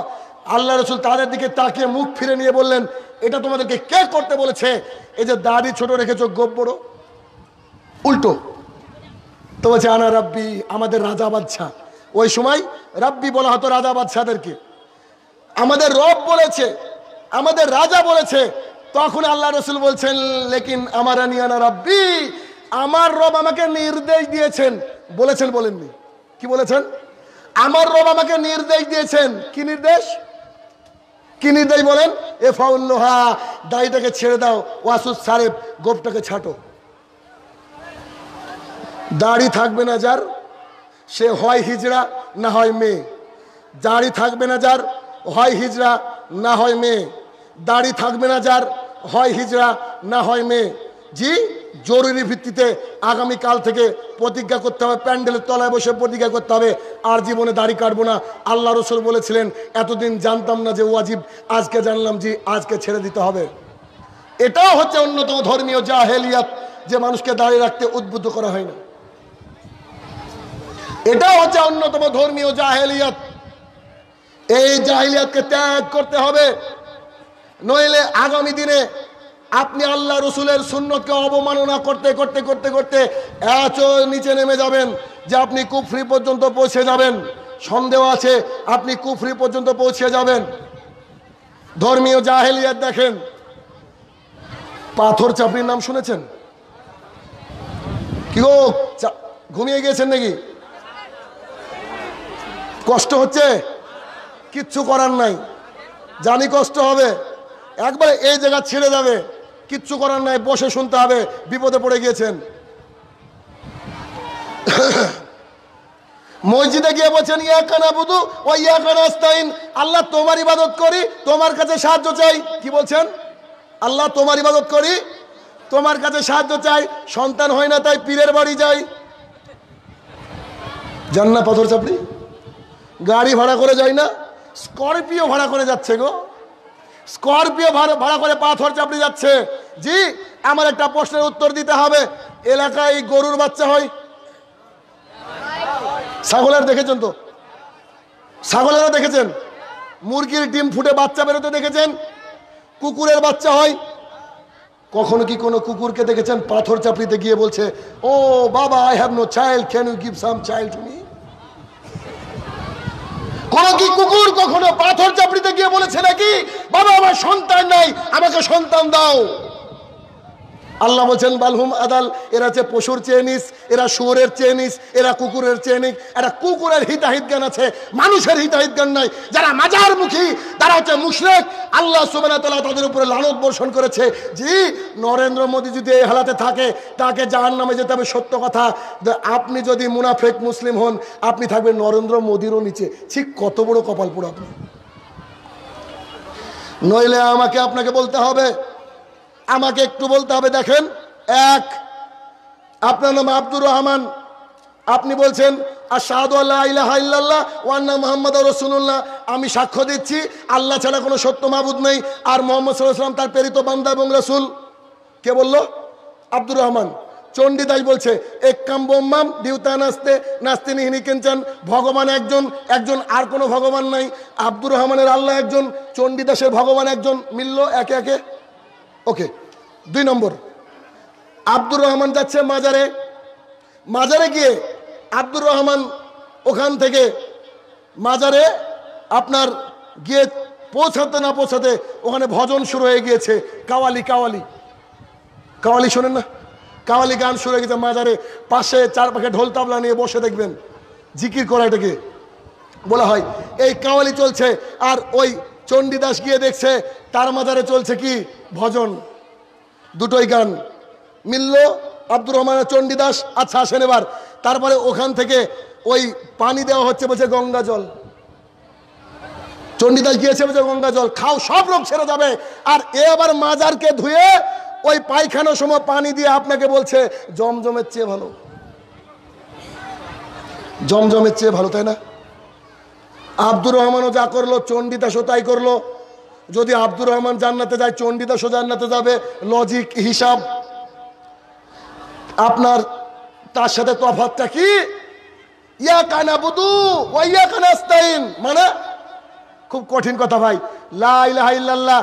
আল্লাহ রসুল তাদের দিকে তাকিয়ে মুখ ফিরে নিয়ে বললেন এটা তোমাদেরকে কে করতে বলেছে এই যে দাড়ি ছোট রেখেছো গোপ বড় উল্টো তো বলছে আনা রাব্বি আমাদের রাজা বাদশাহ ওই সময় রাব্বি বলা হতো রাজা বাদশাদেরকে আমাদের রব বলেছে আমাদের রাজা বলেছে তখন আল্লাহ রসুল বলছেন লেকিন আমার আনিয়ানা রব্বি আমার রব আমাকে নির্দেশ দিয়েছেন বলেছেন বলেননি কি বলেছেন আমার রব আমাকে নির্দেশ দিয়েছেন কি নির্দেশ কি নির্দেশ বলেন এ ফাউল্লোহা দাড়িটাকে ছেড়ে দাও ওয়াসুদ সারেব গোপটাকে ছাটো দাড়ি থাকবে না যার সে হয় হিজড়া না হয় মেয়ে দাড়ি থাকবে না যার হয় হিজরা না হয় মেয়ে দাড়ি থাকবে না যার হয় হিজরা না হয় মেয়ে জি জরুরি ভিত্তিতে আগামীকাল থেকে প্রতিজ্ঞা করতে হবে প্যান্ডেলের তলায় বসে প্রতিজ্ঞা করতে হবে আর জীবনে দাড়ি কাটবো না আল্লাহ রসুল বলেছিলেন এতদিন জানতাম না যে ওয়াজিব আজকে জানলাম যে আজকে ছেড়ে দিতে হবে এটাও হচ্ছে অন্যতম ধর্মীয় জাহেলিয়াত যে মানুষকে দাঁড়িয়ে রাখতে উদ্বুদ্ধ করা হয় না এটাও হচ্ছে অন্যতম ধর্মীয় জাহেলিয়াত এই জাহিলিয়াতকে ত্যাগ করতে হবে নইলে আগামী দিনে আপনি আল্লাহ রসুলের সুন্নতকে অবমাননা করতে করতে করতে করতে এত নিচে নেমে যাবেন যে আপনি কুফরি পর্যন্ত পৌঁছে যাবেন সন্দেহ আছে আপনি কুফরি পর্যন্ত পৌঁছে যাবেন ধর্মীয় জাহেলিয়াত দেখেন পাথর চাপড়ির নাম শুনেছেন কি গো ঘুমিয়ে গিয়েছেন নাকি কষ্ট হচ্ছে কিচ্ছু করার নাই জানি কষ্ট হবে একবারে এই জায়গা ছেড়ে যাবে কিচ্ছু করার নাই বসে শুনতে হবে বিপদে পড়ে গিয়েছেন মসজিদে গিয়ে বলছেন ইয়াকানা কানা বুধু ও ইয়া কানাস্তাইন আল্লাহ তোমার ইবাদত করি তোমার কাছে সাহায্য চাই কি বলছেন আল্লাহ তোমার ইবাদত করি তোমার কাছে সাহায্য চাই সন্তান হয় না তাই পীরের বাড়ি যাই জান্না না পাথর চাপড়ি গাড়ি ভাড়া করে যাই না স্করপিও ভাড়া করে যাচ্ছে গো স্করপিও ভাড়া করে পাথর চাপড়ে যাচ্ছে জি আমার একটা প্রশ্নের উত্তর দিতে হবে এলাকায় এই গরুর বাচ্চা হয় ছাগলের দেখেছেন তো ছাগলেরও দেখেছেন মুরগির ডিম ফুটে বাচ্চা বেরোতে দেখেছেন কুকুরের বাচ্চা হয় কখনো কি কোনো কুকুরকে দেখেছেন পাথর চাপড়িতে গিয়ে বলছে ও বাবা I have no child can you give some child to me কোন কি কুকুর কখনো পাথর চাপড়িতে গিয়ে বলেছে নাকি বাবা আমার সন্তান নাই আমাকে সন্তান দাও আল্লাহ বলছেন বালহুম আদাল এরা যে পশুর চেয়ে এরা শুয়োরের চেয়ে এরা কুকুরের চেয়ে নিক কুকুরের হিতাহিত জ্ঞান আছে মানুষের হিতাহিত জ্ঞান নাই যারা মাজার মুখী তারা হচ্ছে মুশরেক আল্লাহ সুবানা তালা তাদের উপরে লালত বর্ষণ করেছে জি নরেন্দ্র মোদী যদি এই হালাতে থাকে তাকে যার নামে যেতে হবে সত্য কথা আপনি যদি মুনাফেক মুসলিম হন আপনি থাকবেন নরেন্দ্র মোদীরও নিচে ঠিক কত বড় কপাল আপনি নইলে আমাকে আপনাকে বলতে হবে আমাকে একটু বলতে হবে দেখেন এক আপনার নাম আব্দুর রহমান আপনি বলছেন আর মোহাম্মদ রসুল্লাহ আমি সাক্ষ্য দিচ্ছি আল্লাহ ছাড়া কোনো সত্য মাহবুদ নেই আর মোহাম্মদ তার প্রেরিত বান্দা এবং রসুল কে বলল আব্দুর রহমান দাস বলছে এক্কাম বোম্মাম দিউতা নাস্তে নাস্তিনি হিনিকেনচান ভগবান একজন একজন আর কোনো ভগবান নাই আব্দুর রহমানের আল্লাহ একজন চণ্ডীদাসের ভগবান একজন মিলল একে একে ওকে দুই নম্বর আব্দুর রহমান যাচ্ছে মাজারে মাজারে গিয়ে আব্দুর রহমান ওখান থেকে মাজারে আপনার গিয়ে পৌঁছাতে না পৌঁছাতে ওখানে ভজন শুরু হয়ে গিয়েছে কাওয়ালি কাওয়ালি কাওয়ালি শোনেন না কাওয়ালি গান শুরু হয়ে গেছে মাজারে পাশে চারপাশে ঢোল তাবলা নিয়ে বসে দেখবেন জিকির করা এটাকে বলা হয় এই কাওয়ালি চলছে আর ওই চণ্ডীদাস গিয়ে দেখছে তার মাজারে চলছে কি ভজন দুটোই গান মিলল আব্দুর রহমান চণ্ডীদাস আচ্ছা আসেন এবার তারপরে ওখান থেকে ওই পানি দেওয়া হচ্ছে বলছে গঙ্গা জল চণ্ডীদাস গিয়েছে বলছে গঙ্গা জল খাও সব রোগ ছেড়ে যাবে আর এ আবার মাজারকে ধুয়ে ওই পায়খানার সময় পানি দিয়ে আপনাকে বলছে জমজমের চেয়ে ভালো জমজমের চেয়ে ভালো তাই না আব্দুর রহমানও যা করলো চণ্ডীদাসও তাই করলো যদি আব্দুর রহমান জান্নাতে যায় চণ্ডীদাসও জান্নাতে যাবে লজিক হিসাব আপনার তার সাথে তফাতটা কি ইয়া কানা বুধু ওয়া কানাস্তাইন মানে খুব কঠিন কথা ভাই লাহ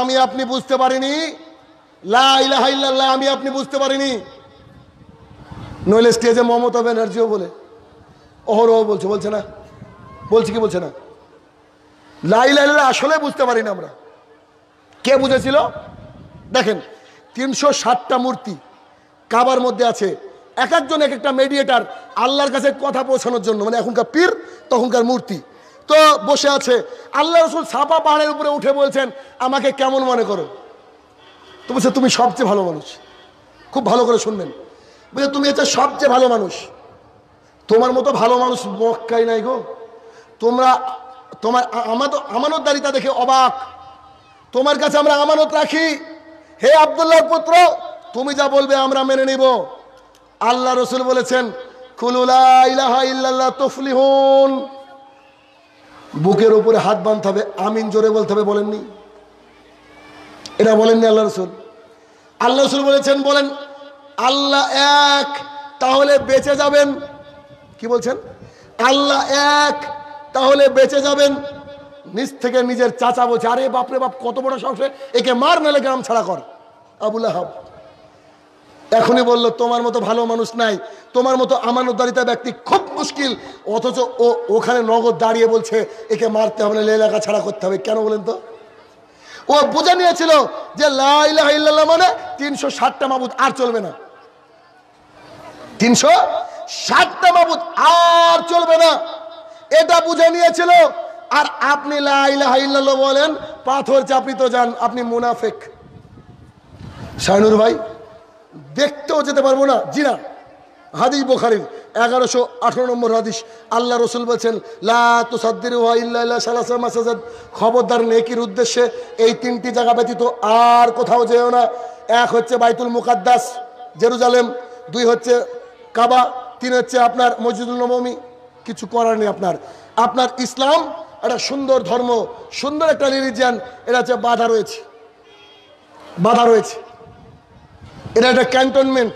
আমি আপনি বুঝতে পারিনি লাহ আমি আপনি বুঝতে পারিনি নইলে স্টেজে মমতা ব্যানার্জিও বলে অহরহ বলছে বলছে না বলছি কি বলছে না লাই লাইলা আসলে বুঝতে পারি না আমরা কে বুঝেছিল দেখেন তিনশো ষাটটা মূর্তি কাবার মধ্যে আছে এক একজন এক একটা মেডিয়েটার আল্লাহর কাছে কথা পৌঁছানোর জন্য মানে এখনকার পীর তখনকার মূর্তি তো বসে আছে আল্লাহ রসুল সাপা পাহাড়ের উপরে উঠে বলছেন আমাকে কেমন মনে করো তো বলছে তুমি সবচেয়ে ভালো মানুষ খুব ভালো করে শুনবেন বলছে তুমি হচ্ছে সবচেয়ে ভালো মানুষ তোমার মতো ভালো মানুষ মক্কাই নাই গো তোমরা তোমার আমাদের আমানতদারিতা দেখে অবাক তোমার কাছে আমরা আমানত রাখি হে আবদুল্লাহর পুত্র তুমি যা বলবে আমরা মেনে নিব আল্লাহ রসুল বলেছেন তফলিহন বুকের উপরে হাত বাঁধতে হবে আমিন জোরে বলতে হবে বলেননি এটা বলেননি আল্লাহ রসুল আল্লাহ রসুল বলেছেন বলেন আল্লাহ এক তাহলে বেঁচে যাবেন কি বলছেন আল্লাহ এক তাহলে বেঁচে যাবেন নিজ থেকে নিজের চাচা বলছে আরে বাপরে বাপ কত বড় সংসার একে মার নালে গ্রাম ছাড়া কর আবুল আহাব এখনই বলল তোমার মতো ভালো মানুষ নাই তোমার মতো আমানতদারিতা ব্যক্তি খুব মুশকিল অথচ ও ওখানে নগদ দাঁড়িয়ে বলছে একে মারতে হবে না এলাকা ছাড়া করতে হবে কেন বলেন তো ও বোঝা নিয়েছিল যে লাইলা মানে তিনশো ষাটটা মাবুদ আর চলবে না তিনশো ষাটটা মাবুদ আর চলবে না এটা বুঝে নিয়েছিল আর আপনি বলেন পাথর চাপড়িত যান আপনি মুনাফেক শাহনুর ভাই দেখতেও যেতে পারবো না জি না হাদিস বোখারির এগারোশো আঠারো নম্বর হাদিস আল্লাহ রসুল বলছেন খবরদার নেকির উদ্দেশ্যে এই তিনটি জায়গা ব্যতীত আর কোথাও যেও না এক হচ্ছে বাইতুল মুকাদ্দাস জেরুজালেম দুই হচ্ছে কাবা তিন হচ্ছে আপনার মসজিদুল নবমী কিছু করার নেই আপনার আপনার ইসলাম একটা সুন্দর ধর্ম সুন্দর একটা রিলিজিয়ান এটা হচ্ছে বাধা রয়েছে বাধা রয়েছে এটা একটা ক্যান্টনমেন্ট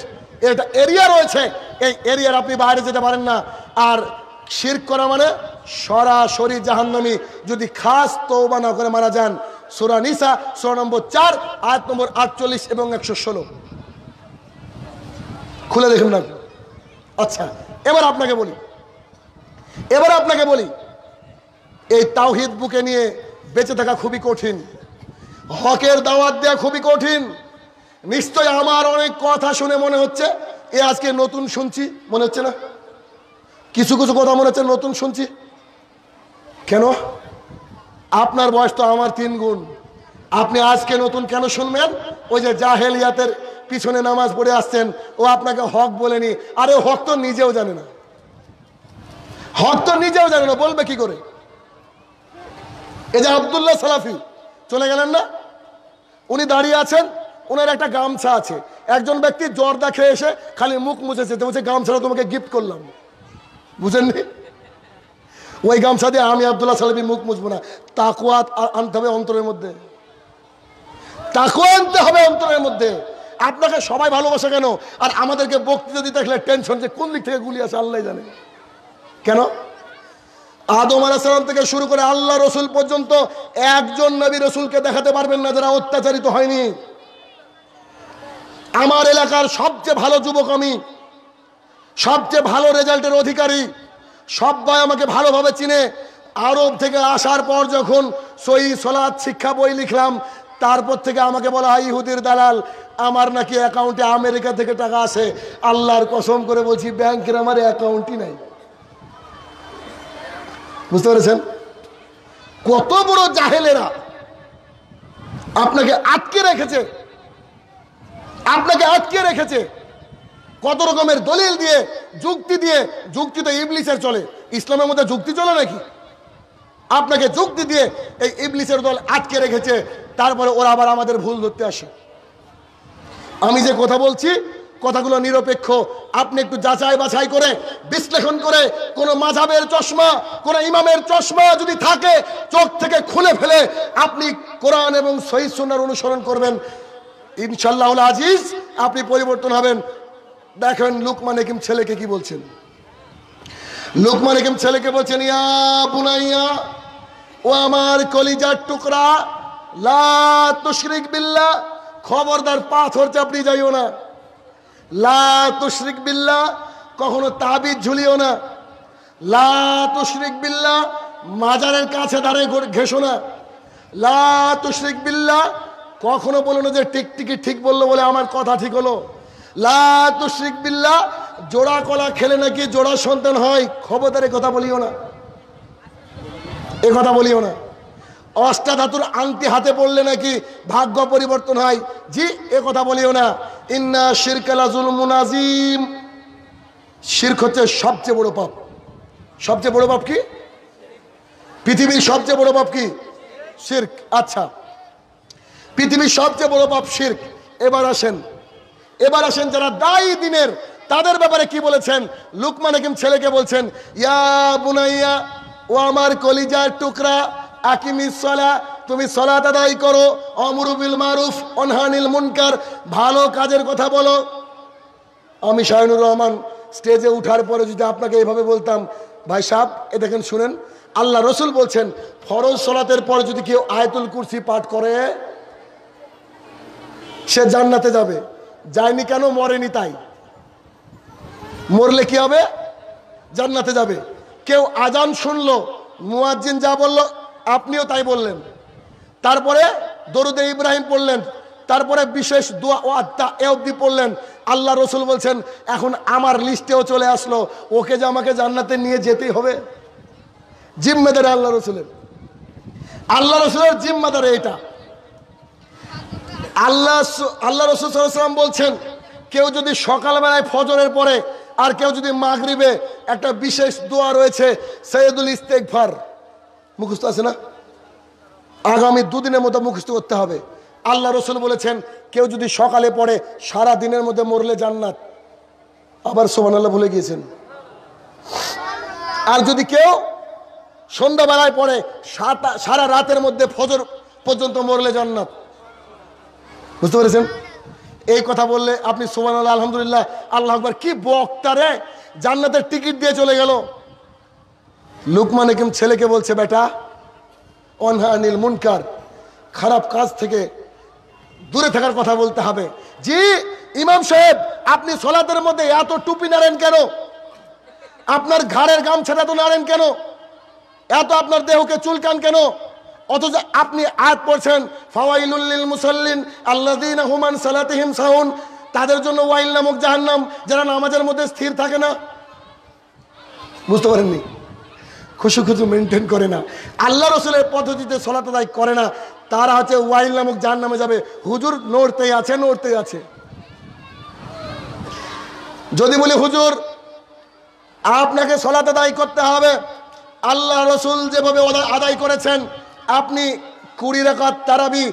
এটা এরিয়া রয়েছে এই এরিয়ার আপনি বাইরে যেতে পারেন না আর শির করা মানে সরাসরি জাহান্নামি যদি খাস তৌবা না করে মারা যান সোরা নিসা সোরা নম্বর চার আয়াত নম্বর আটচল্লিশ এবং একশো ষোলো খুলে দেখুন না আচ্ছা এবার আপনাকে বলি এবার আপনাকে বলি এই তাওহিদ বুকে নিয়ে বেঁচে থাকা খুবই কঠিন হকের দাওয়াত দেওয়া খুবই কঠিন নিশ্চয় আমার অনেক কথা শুনে মনে হচ্ছে এ আজকে নতুন শুনছি মনে হচ্ছে না কিছু কিছু কথা মনে হচ্ছে নতুন শুনছি কেন আপনার বয়স তো আমার তিন গুণ আপনি আজকে নতুন কেন শুনবেন ওই যে জাহেলিয়াতের পিছনে নামাজ পড়ে আসছেন ও আপনাকে হক বলেনি আরে হক তো নিজেও জানে না হক তো নিজেও জানে না বলবে কি করে এই যে আবদুল্লাহ সালাফি চলে গেলেন না উনি দাঁড়িয়ে আছেন ওনার একটা গামছা আছে একজন ব্যক্তি জর্দা খেয়ে এসে খালি মুখ মুছেছে বলছে গামছাটা তোমাকে গিফট করলাম বুঝেননি ওই গামছা দিয়ে আমি আবদুল্লাহ সালাফি মুখ মুছবো না তাকুয়া আনতে হবে অন্তরের মধ্যে তাকুয়া আনতে হবে অন্তরের মধ্যে আপনাকে সবাই ভালোবাসে কেন আর আমাদেরকে বক্তৃতা দিতে গেলে টেনশন যে কোন দিক থেকে গুলি আছে আল্লাহ জানে কেন আদম আলাহাম থেকে শুরু করে আল্লাহ রসুল পর্যন্ত একজন নবী রসুলকে দেখাতে পারবেন না যারা অত্যাচারিত হয়নি আমার এলাকার সবচেয়ে ভালো যুবক আমি সবচেয়ে ভালো রেজাল্টের অধিকারী সবাই আমাকে ভালোভাবে চিনে আরব থেকে আসার পর যখন সই সলাদ শিক্ষা বই লিখলাম তারপর থেকে আমাকে বলা হয় ইহুদির দালাল আমার নাকি অ্যাকাউন্টে আমেরিকা থেকে টাকা আসে আল্লাহর কসম করে বলছি ব্যাংকের আমার অ্যাকাউন্টই নাই বুঝতে পেরেছেন কত বড় জাহেলেরা আপনাকে আটকে রেখেছে আপনাকে আটকে রেখেছে কত রকমের দলিল দিয়ে যুক্তি দিয়ে যুক্তি তো ইবলিসের চলে ইসলামের মধ্যে যুক্তি চলে নাকি আপনাকে যুক্তি দিয়ে এই ইবলিসের দল আটকে রেখেছে তারপরে ওরা আবার আমাদের ভুল ধরতে আসে আমি যে কথা বলছি কথাগুলো নিরপেক্ষ আপনি একটু যাচাই বাছাই করে বিশ্লেষণ করে কোনো মাঝাবের চশমা কোনো ইমামের চশমা যদি থাকে চোখ থেকে খুলে ফেলে আপনি কোরআন এবং শহীদ সুন্নার অনুসরণ করবেন ইনশাল্লাহ আজিজ আপনি পরিবর্তন হবেন দেখেন লুকমান একিম ছেলেকে কি বলছেন লুকমান একিম ছেলেকে বলছেন ইয়া বুনাইয়া ও আমার কলিজার টুকরা লা তুশরিক বিল্লাহ খবরদার পাথর চাপড়ি যাইও না লা বিল্লা কখনো তাবিজ ঝুলিও না লাশরিক বিল্লা মাজারের কাছে দাঁড়িয়ে ঘেসো না লাশরিক বিল্লা কখনো বলো না যে টিকটিকি ঠিক বললো বলে আমার কথা ঠিক হলো লাশরিক বিল্লা জোড়া কলা খেলে নাকি জোড়া সন্তান হয় খবরদারে কথা বলিও না এ কথা বলিও না অষ্টাধাতুর আংটি হাতে পড়লে নাকি ভাগ্য পরিবর্তন হয় জি এ কথা বলিও না ইন্না শিরকালাজুল মুনাজিম শির্ক হচ্ছে সবচেয়ে বড় পাপ সবচেয়ে বড় পাপ কি পৃথিবীর সবচেয়ে বড় পাপ কি শির্ক আচ্ছা পৃথিবীর সবচেয়ে বড় পাপ শির্ক এবার আসেন এবার আসেন যারা দায়ী দিনের তাদের ব্যাপারে কি বলেছেন লুকমান হাকিম ছেলেকে বলছেন ইয়া বুনাইয়া ও আমার কলিজার টুকরা তুমি সলাত আদায় করো অমরুবিল মারুফ অনহানিল মুনকার ভালো কাজের কথা বলো আমি শাহিনুর রহমান স্টেজে উঠার পরে যদি আপনাকে এইভাবে বলতাম ভাই সাহ এ দেখেন শুনেন আল্লাহ রসুল বলছেন ফরজ সলাতের পর যদি কেউ আয়তুল কুরসি পাঠ করে সে জান্নাতে যাবে যায়নি কেন মরেনি তাই মরলে কি হবে জান্নাতে যাবে কেউ আজান শুনলো মুয়াজ্জিন যা বললো আপনিও তাই বললেন তারপরে দরুদে ইব্রাহিম পড়লেন তারপরে বিশেষ দোয়া ও আত্মা এ অব্দি পড়লেন আল্লাহ রসুল বলছেন এখন আমার লিস্টেও চলে আসলো ওকে যে আমাকে জান্নাতে নিয়ে যেতেই হবে জিম্মেদারে আল্লাহ রসুলের আল্লাহ রসুলের জিম্মাদারে এটা আল্লাহ আল্লাহ রসুল বলছেন কেউ যদি সকালবেলায় ফজরের পরে আর কেউ যদি মাগরিবে একটা বিশেষ দোয়া রয়েছে সৈয়দুল ইস্তেকভার মুখস্থ আছে না আগামী দুদিনের মতো মুখস্থ করতে হবে আল্লাহ রসুল বলেছেন কেউ যদি সকালে পড়ে সারা দিনের মধ্যে মরলে জান্নাত আবার সোমান আল্লাহ ভুলে গিয়েছেন আর যদি কেউ সন্ধ্যাবেলায় পড়ে সারা রাতের মধ্যে ফজর পর্যন্ত মরলে জান্নাত বুঝতে পেরেছেন এই কথা বললে আপনি সোমান আল্লাহ আলহামদুলিল্লাহ আল্লাহ আকবর কি বক্তারে জান্নাতের টিকিট দিয়ে চলে গেল লুকমান হাকিম ছেলেকে বলছে বেটা অনহা নীল মুনকার খারাপ কাজ থেকে দূরে থাকার কথা বলতে হবে জি ইমাম সাহেব আপনি সলাতের মধ্যে এত টুপি নাড়েন কেন আপনার ঘাড়ের গামছা তো নাড়েন কেন এত আপনার দেহকে চুলকান কেন অথচ আপনি আয়াত পড়ছেন ফাওয়াইলুল্লিল মুসল্লিন আল্লাদিন হুমান সালাতিহিম সাহুন তাদের জন্য ওয়াইল নামক জাহান্নাম যারা নামাজের মধ্যে স্থির থাকে না বুঝতে পারেননি খুশু খুশু মেনটেন করে না আল্লাহ রসুলের পদ্ধতিতে সলাত আদায় করে না তারা হচ্ছে ওয়াইল নামক যার নামে যাবে হুজুর নড়তেই আছে নড়তেই আছে যদি বলি হুজুর আপনাকে সলাত আদায় করতে হবে আল্লাহ রসুল যেভাবে আদায় করেছেন আপনি কুড়ি রেখার তারাবি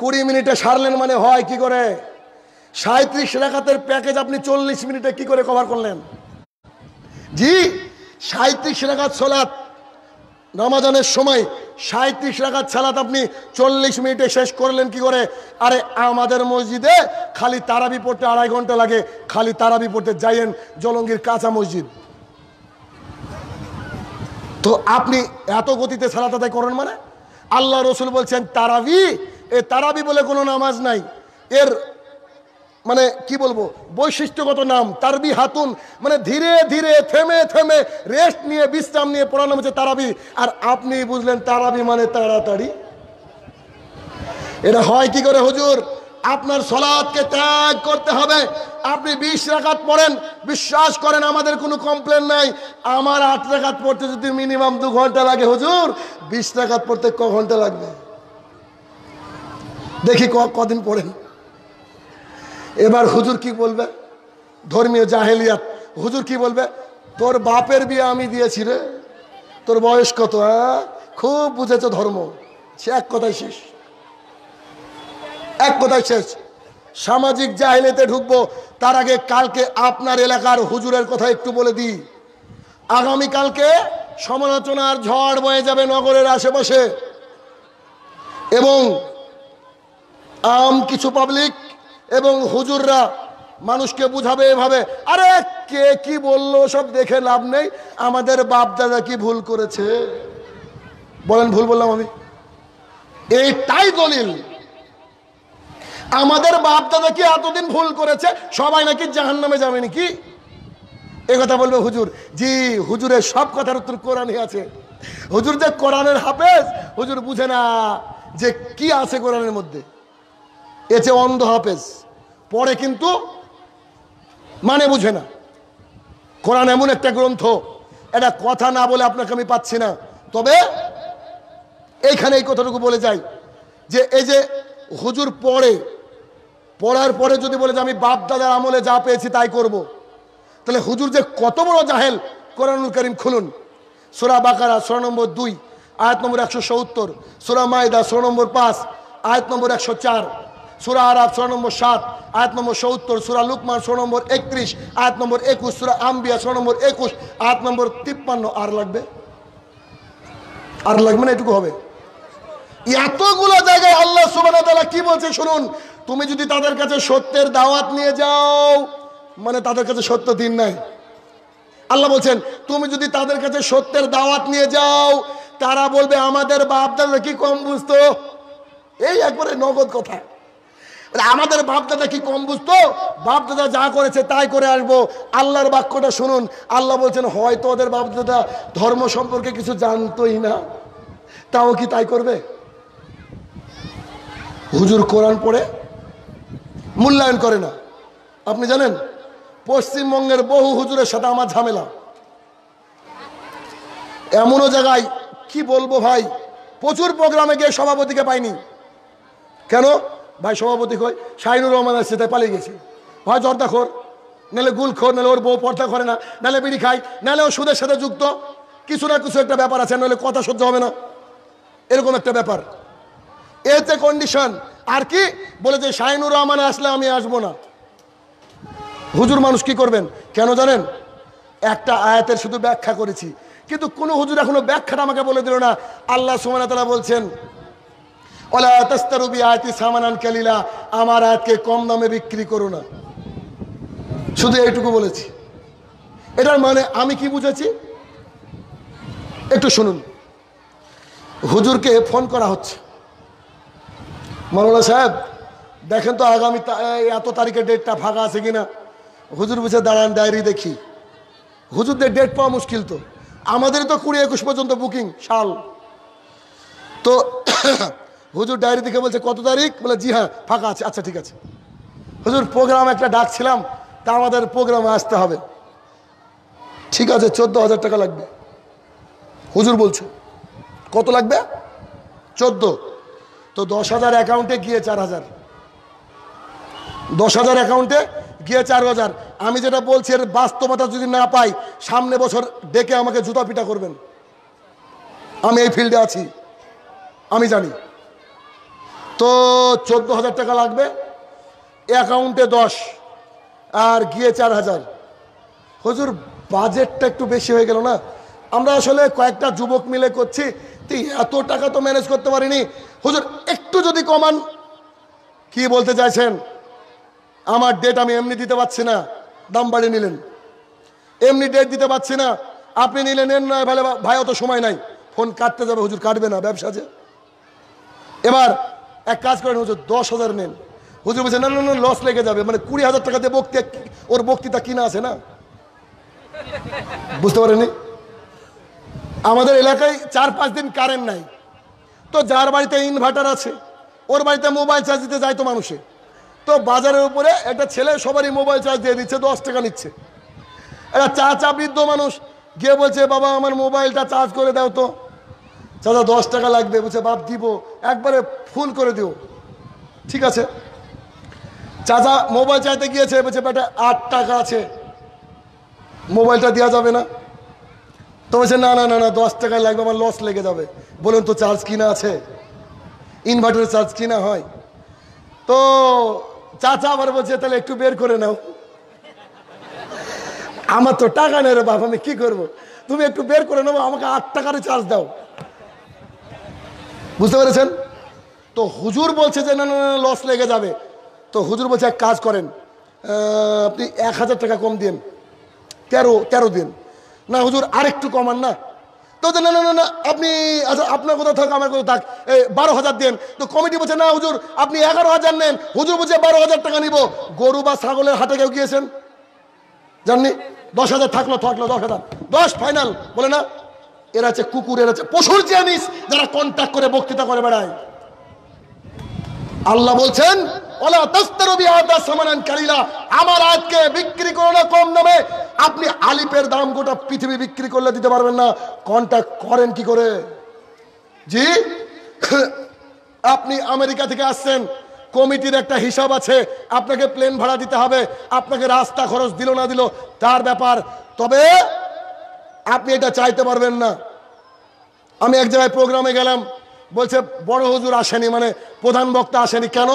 কুড়ি মিনিটে সারলেন মানে হয় কি করে সাঁত্রিশ রেখাতের প্যাকেজ আপনি চল্লিশ মিনিটে কি করে কভার করলেন জি সাঁত্রিশ রাখাত সলাৎ রমাজানের সময় সাঁত্রিশ রাখার ছালাত আপনি চল্লিশ মিনিটে শেষ করলেন কি করে আরে আমাদের মসজিদে খালি তারাবি পড়তে আড়াই ঘন্টা লাগে খালি তারাবি পড়তে যাইয়েন জলঙ্গির কাঁচা মসজিদ তো আপনি এত গতিতে সালাদ আদায় করেন মানে আল্লাহ রসুল বলছেন তারাবি এ তারাবি বলে কোনো নামাজ নাই এর মানে কি বলবো বৈশিষ্ট্যগত নাম তারবি হাতুন মানে ধীরে ধীরে থেমে থেমে রেস্ট নিয়ে বিশ্রাম নিয়ে পড়ানো হচ্ছে তারাবি আর আপনি বুঝলেন তারাবি মানে তাড়াতাড়ি এটা হয় কি করে হুজুর আপনার সলাদকে ত্যাগ করতে হবে আপনি বিশ রাখাত পড়েন বিশ্বাস করেন আমাদের কোনো কমপ্লেন নাই আমার আট রাখাত পড়তে যদি মিনিমাম দু ঘন্টা লাগে হুজুর বিশ রাখাত পড়তে ক ঘন্টা লাগবে দেখি কদিন পড়েন এবার হুজুর কি বলবে ধর্মীয় জাহেলিয়াত হুজুর কি বলবে তোর বাপের বিয়ে আমি দিয়েছি রে তোর বয়স কত হ্যাঁ খুব বুঝেছ ধর্ম সে এক কথায় শেষ এক কথায় শেষ সামাজিক জাহিলেতে ঢুকবো তার আগে কালকে আপনার এলাকার হুজুরের কথা একটু বলে দিই আগামীকালকে সমালোচনার ঝড় বয়ে যাবে নগরের আশেপাশে এবং আম কিছু পাবলিক এবং হুজুররা মানুষকে বুঝাবে এভাবে আরে কে কি বলল সব দেখে লাভ নেই আমাদের বাপ দাদা কি ভুল করেছে বলেন ভুল বললাম আমি এইটাই দলিল আমাদের বাপ দাদা কি এতদিন ভুল করেছে সবাই নাকি জাহান নামে যাবে নাকি এ কথা বলবে হুজুর জি হুজুরের সব কথার উত্তর কোরআনই আছে হুজুর যে কোরআনের হাফেজ হুজুর বুঝে না যে কি আছে কোরআনের মধ্যে এছে অন্ধ হাফেজ পরে কিন্তু মানে বুঝে না কোরআন এমন একটা গ্রন্থ এটা কথা না বলে আপনাকে আমি পাচ্ছি না তবে এইখানে এই কথাটুকু বলে যাই যে এই যে হুজুর পড়ে পড়ার পরে যদি বলে যে আমি বাপ দাদার আমলে যা পেয়েছি তাই করব। তাহলে হুজুর যে কত বড় জাহেল কোরআনুল করিম খুলুন সোরা বাকারা সোরা নম্বর দুই আয়াত নম্বর একশো সত্তর সোরা মায়দা সোরা নম্বর পাঁচ আয়াত নম্বর একশো চার সুরা আরাফ ছয় নম্বর সাত আয়াত নম্বর সত্তর সুরা লুকমান ছয় নম্বর একত্রিশ আয়াত নম্বর একুশ সুরা আম্বিয়া ছয় নম্বর একুশ আয়াত নম্বর তিপ্পান্ন আর লাগবে আর লাগবে না এটুকু হবে এতগুলো জায়গায় আল্লাহ সুবাহ কি বলছে শুনুন তুমি যদি তাদের কাছে সত্যের দাওয়াত নিয়ে যাও মানে তাদের কাছে সত্য দিন নাই আল্লাহ বলছেন তুমি যদি তাদের কাছে সত্যের দাওয়াত নিয়ে যাও তারা বলবে আমাদের বাপ দাদা কি কম বুঝতো এই একবারে নগদ কথা আমাদের বাপদাদা কি কম বুঝতো বাপদাদা যা করেছে তাই করে আসবো আল্লাহর বাক্যটা শুনুন আল্লাহ বলছেন হয়তো ওদের বাপদাদা ধর্ম সম্পর্কে কিছু জানতোই না তাও কি তাই করবে হুজুর কোরআন পড়ে মূল্যায়ন করে না আপনি জানেন পশ্চিমবঙ্গের বহু হুজুরের সাথে আমার ঝামেলা এমনও জায়গায় কি বলবো ভাই প্রচুর প্রোগ্রামে গিয়ে সভাপতিকে পাইনি কেন ভাই সভাপতি কয় শাহিনুর রহমান আসছে তাই পালিয়ে গেছে জর্দা জর্দাখোর নাহলে গুলখোর নাহলে ওর বউ পর্দা করে না নাহলে বিড়ি খায় নাহলে ও সুদের সাথে যুক্ত কিছু না কিছু একটা ব্যাপার আছে নাহলে কথা সহ্য হবে না এরকম একটা ব্যাপার এতে কন্ডিশন আর কি বলে যে শাহিনুর রহমান আসলে আমি আসবো না হুজুর মানুষ কি করবেন কেন জানেন একটা আয়াতের শুধু ব্যাখ্যা করেছি কিন্তু কোনো হুজুর এখনো ব্যাখ্যাটা আমাকে বলে দিল না আল্লাহ সুমানা তারা বলছেন ওলা তাস্তারুবি আয়তি সামানান কালিলা আমার আয়াতকে কম দামে বিক্রি করো না শুধু এইটুকু বলেছি এটার মানে আমি কি বুঝেছি একটু শুনুন হুজুরকে ফোন করা হচ্ছে মাওলানা সাহেব দেখেন তো আগামী এত তারিখে ডেটটা ফাঁকা আছে কিনা হুজুর বুঝে দাঁড়ান ডায়েরি দেখি হুজুরদের ডেট পাওয়া মুশকিল তো আমাদের তো কুড়ি একুশ পর্যন্ত বুকিং সাল তো হুজুর ডায়েরি দেখে বলছে কত তারিখ বলে জি হ্যাঁ ফাঁকা আছে আচ্ছা ঠিক আছে হুজুর প্রোগ্রাম একটা ডাকছিলাম তা আমাদের প্রোগ্রামে আসতে হবে ঠিক আছে চোদ্দ হাজার টাকা লাগবে হুজুর বলছো কত লাগবে চোদ্দ তো দশ হাজার অ্যাকাউন্টে গিয়ে চার হাজার দশ হাজার অ্যাকাউন্টে গিয়ে চার হাজার আমি যেটা বলছি এর বাস্তবতা যদি না পাই সামনে বছর ডেকে আমাকে জুতা পিটা করবেন আমি এই ফিল্ডে আছি আমি জানি তো চোদ্দো হাজার টাকা লাগবে অ্যাকাউন্টে দশ আর গিয়ে চার হাজার হজুর বাজেটটা একটু বেশি হয়ে গেল না আমরা আসলে কয়েকটা যুবক মিলে করছি তুই এত টাকা তো ম্যানেজ করতে পারিনি হুজুর একটু যদি কমান কি বলতে চাইছেন আমার ডেট আমি এমনি দিতে পারছি না দাম বাড়িয়ে নিলেন এমনি ডেট দিতে পারছি না আপনি নিলেন এর নয় ভালো ভাই অত সময় নাই ফোন কাটতে যাবে হুজুর কাটবে না ব্যবসা যে এবার এক কাজ করেন হুজুর দশ হাজার নেন হুজুর বলছে না না না লস লেগে যাবে মানে কুড়ি হাজার টাকা দিয়ে বক্তি ওর বক্তৃতা কিনা আছে না বুঝতে পারেনি আমাদের এলাকায় চার পাঁচ দিন কারেন্ট নাই তো যার বাড়িতে ইনভার্টার আছে ওর বাড়িতে মোবাইল চার্জ দিতে যায় তো মানুষে তো বাজারের উপরে একটা ছেলে সবারই মোবাইল চার্জ দিয়ে দিচ্ছে দশ টাকা নিচ্ছে একটা চা চা বৃদ্ধ মানুষ গিয়ে বলছে বাবা আমার মোবাইলটা চার্জ করে দাও তো চাচা দশ টাকা লাগবে বলছে বাপ দিব একবারে ফুল করে দিও ঠিক আছে চাচা মোবাইল চাইতে গিয়েছে বলছে বেটা আট টাকা আছে মোবাইলটা দেওয়া যাবে না তো বলছে না না না না দশ টাকা লাগবে আমার লস লেগে যাবে বলুন তো চার্জ কিনা আছে ইনভার্টারের চার্জ কিনা হয় তো চাচা আবার বলছে তাহলে একটু বের করে নাও আমার তো টাকা নেই রে বাপ আমি কি করবো তুমি একটু বের করে নেবো আমাকে আট টাকারে চার্জ দাও বুঝতে পেরেছেন তো হুজুর বলছে যে না না না লস লেগে যাবে তো হুজুর বলছে এক কাজ করেন আপনি এক হাজার টাকা কম দিন তেরো তেরো দিন না হুজুর আরেকটু কমান না তো না না না না আপনি আচ্ছা আপনার কথা থাক আমার কথা থাক এই বারো হাজার দেন তো কমিটি বলছে না হুজুর আপনি এগারো হাজার নেন হুজুর বলছে বারো হাজার টাকা নিব গরু বা ছাগলের হাটে কেউ গিয়েছেন জাননি দশ হাজার থাকলো থাকলো দশ হাজার দশ ফাইনাল বলে না এরা আছে কুকুর এরা আছে পশুর জানিস যারা কন্ট্যাক্ট করে বক্তৃতা করে বেড়ায় আল্লাহ বলছেন ওলা আমার আজকে বিক্রি না কম দামে আপনি দাম গোটা পৃথিবী বিক্রি করলে দিতে পারবেন না করেন কি করে জি আপনি আমেরিকা থেকে আসছেন কমিটির একটা হিসাব আছে আপনাকে প্লেন ভাড়া দিতে হবে আপনাকে রাস্তা খরচ দিল না দিল তার ব্যাপার তবে আপনি এটা চাইতে পারবেন না আমি এক জায়গায় প্রোগ্রামে গেলাম বলছে বড় হুজুর আসেনি মানে প্রধান বক্তা আসেনি কেন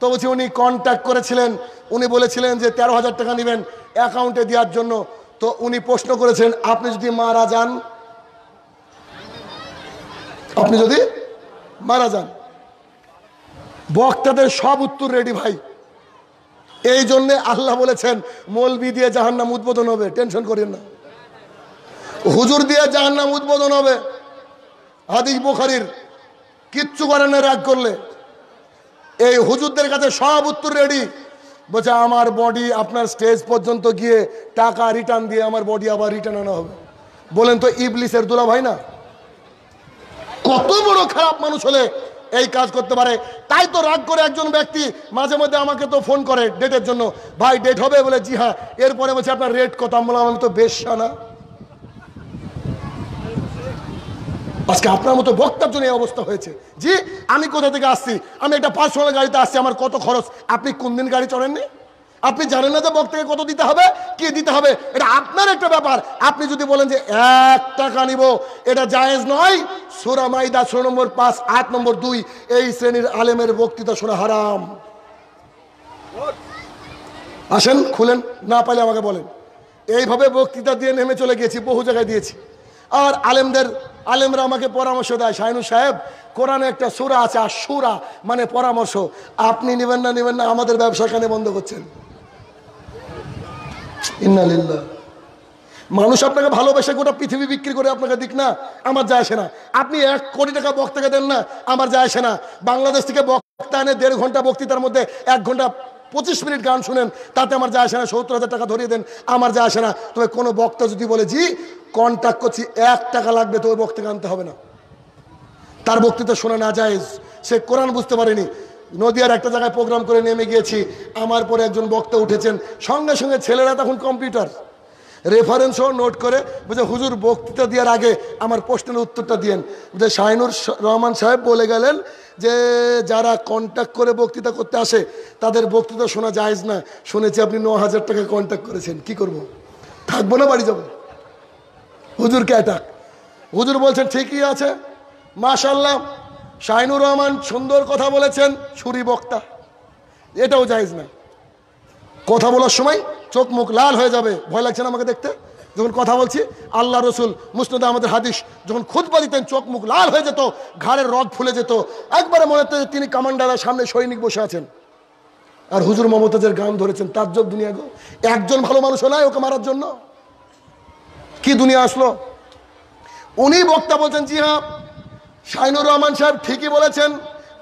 তো বলছি উনি কন্ট্যাক্ট করেছিলেন উনি বলেছিলেন যে তেরো হাজার টাকা নেবেন অ্যাকাউন্টে দেওয়ার জন্য তো উনি প্রশ্ন করেছেন আপনি যদি মারা যান আপনি যদি মারা যান বক্তাদের সব উত্তর রেডি ভাই এই জন্যে আল্লাহ বলেছেন মলবি দিয়ে জাহান্নাম উদ্বোধন হবে টেনশন করেন না হুজুর দিয়ে নাম উদ্বোধন হবে হাদিস বুখারির কিচ্ছু করেন না রাগ করলে এই হুজুরদের কাছে সব উত্তর রেডি বলছে আমার বডি আপনার স্টেজ পর্যন্ত গিয়ে টাকা রিটার্ন দিয়ে আমার বডি আবার রিটার্ন আনা হবে বলেন তো ইবলিসের দুলা ভাই না কত বড় খারাপ মানুষ হলে এই কাজ করতে পারে তাই তো রাগ করে একজন ব্যক্তি মাঝে মধ্যে আমাকে তো ফোন করে ডেটের জন্য ভাই ডেট হবে বলে জি হ্যাঁ এরপরে বলছে আপনার রেট কত আমি তো বেশ না আজকে আপনার মতো বক্তার জন্য এই অবস্থা হয়েছে জি আমি কোথা থেকে আসছি আমি একটা পার্সোনাল গাড়িতে আসছি আমার কত খরচ আপনি কোন দিন গাড়ি চড়েননি আপনি জানেন না যে বক্তাকে কত দিতে হবে কে দিতে হবে এটা আপনার একটা ব্যাপার আপনি যদি বলেন যে এক টাকা নিব এটা জায়েজ নয় সোরা মাইদা ষোলো নম্বর পাঁচ আট নম্বর দুই এই শ্রেণীর আলেমের বক্তৃতা শোনা হারাম আসেন খুলেন না পাইলে আমাকে বলেন এইভাবে বক্তৃতা দিয়ে নেমে চলে গিয়েছি বহু জায়গায় দিয়েছি আর আলেমদের আলেমরা আমাকে পরামর্শ দেয় শাহিনু সাহেব কোরআনে একটা সুরা আছে আর সুরা মানে পরামর্শ আপনি নেবেন না নেবেন না আমাদের ব্যবসা কেন বন্ধ করছেন ইন্নালিল্লা মানুষ আপনাকে ভালোবেসে গোটা পৃথিবী বিক্রি করে আপনাকে দিক না আমার যায় আসে না আপনি এক কোটি টাকা বক্তাকে দেন না আমার যায় আসে না বাংলাদেশ থেকে বক্তা এনে দেড় ঘন্টা বক্তৃতার মধ্যে এক ঘন্টা পঁচিশ মিনিট গান শুনেন তাতে আমার যায় আসে না সত্তর হাজার টাকা ধরিয়ে দেন আমার যায় আসে না তবে কোনো বক্তা যদি বলে জি কন্ট্যাক্ট করছি এক টাকা লাগবে তো ওই বক্তৃতা আনতে হবে না তার বক্তৃতা শোনা না যায় সে কোরআন বুঝতে পারেনি নদিয়ার একটা জায়গায় প্রোগ্রাম করে নেমে গিয়েছি আমার পরে একজন বক্তা উঠেছেন সঙ্গে সঙ্গে ছেলেরা তখন কম্পিউটার রেফারেন্সও নোট করে বুঝে হুজুর বক্তৃতা দেওয়ার আগে আমার প্রশ্নের উত্তরটা দিয়েন বুঝে শাহিনুর রহমান সাহেব বলে গেলেন যে যারা কন্ট্যাক্ট করে বক্তৃতা করতে আসে তাদের বক্তৃতা শোনা যায় না শুনেছি আপনি ন হাজার টাকা কন্ট্যাক্ট করেছেন কি করব থাকবো না বাড়ি যাবো হুজুরকে অ্যাটাক হুজুর বলছেন ঠিকই আছে মাশাল্লাহ শাহিনুর রহমান সুন্দর কথা বলেছেন ছুরি বক্তা এটাও যাইজ না কথা বলার সময় চোখ মুখ লাল হয়ে যাবে ভয় লাগছে না আমাকে দেখতে যখন কথা বলছি আল্লাহ রসুল মুসনাদ আমাদের হাদিস যখন খুদবা দিতেন চোখ মুখ লাল হয়ে যেত ঘাড়ের রথ ফুলে যেত একবারে মনে হতো তিনি কামান্ডারের সামনে সৈনিক বসে আছেন আর হুজুর মমতাজের গান ধরেছেন তার জব দুনিয়া গো একজন ভালো মানুষও নাই ওকে মারার জন্য কি দুনিয়া আসলো উনি বক্তা বলছেন জি হ্যাঁ শাহিনুর রহমান সাহেব ঠিকই বলেছেন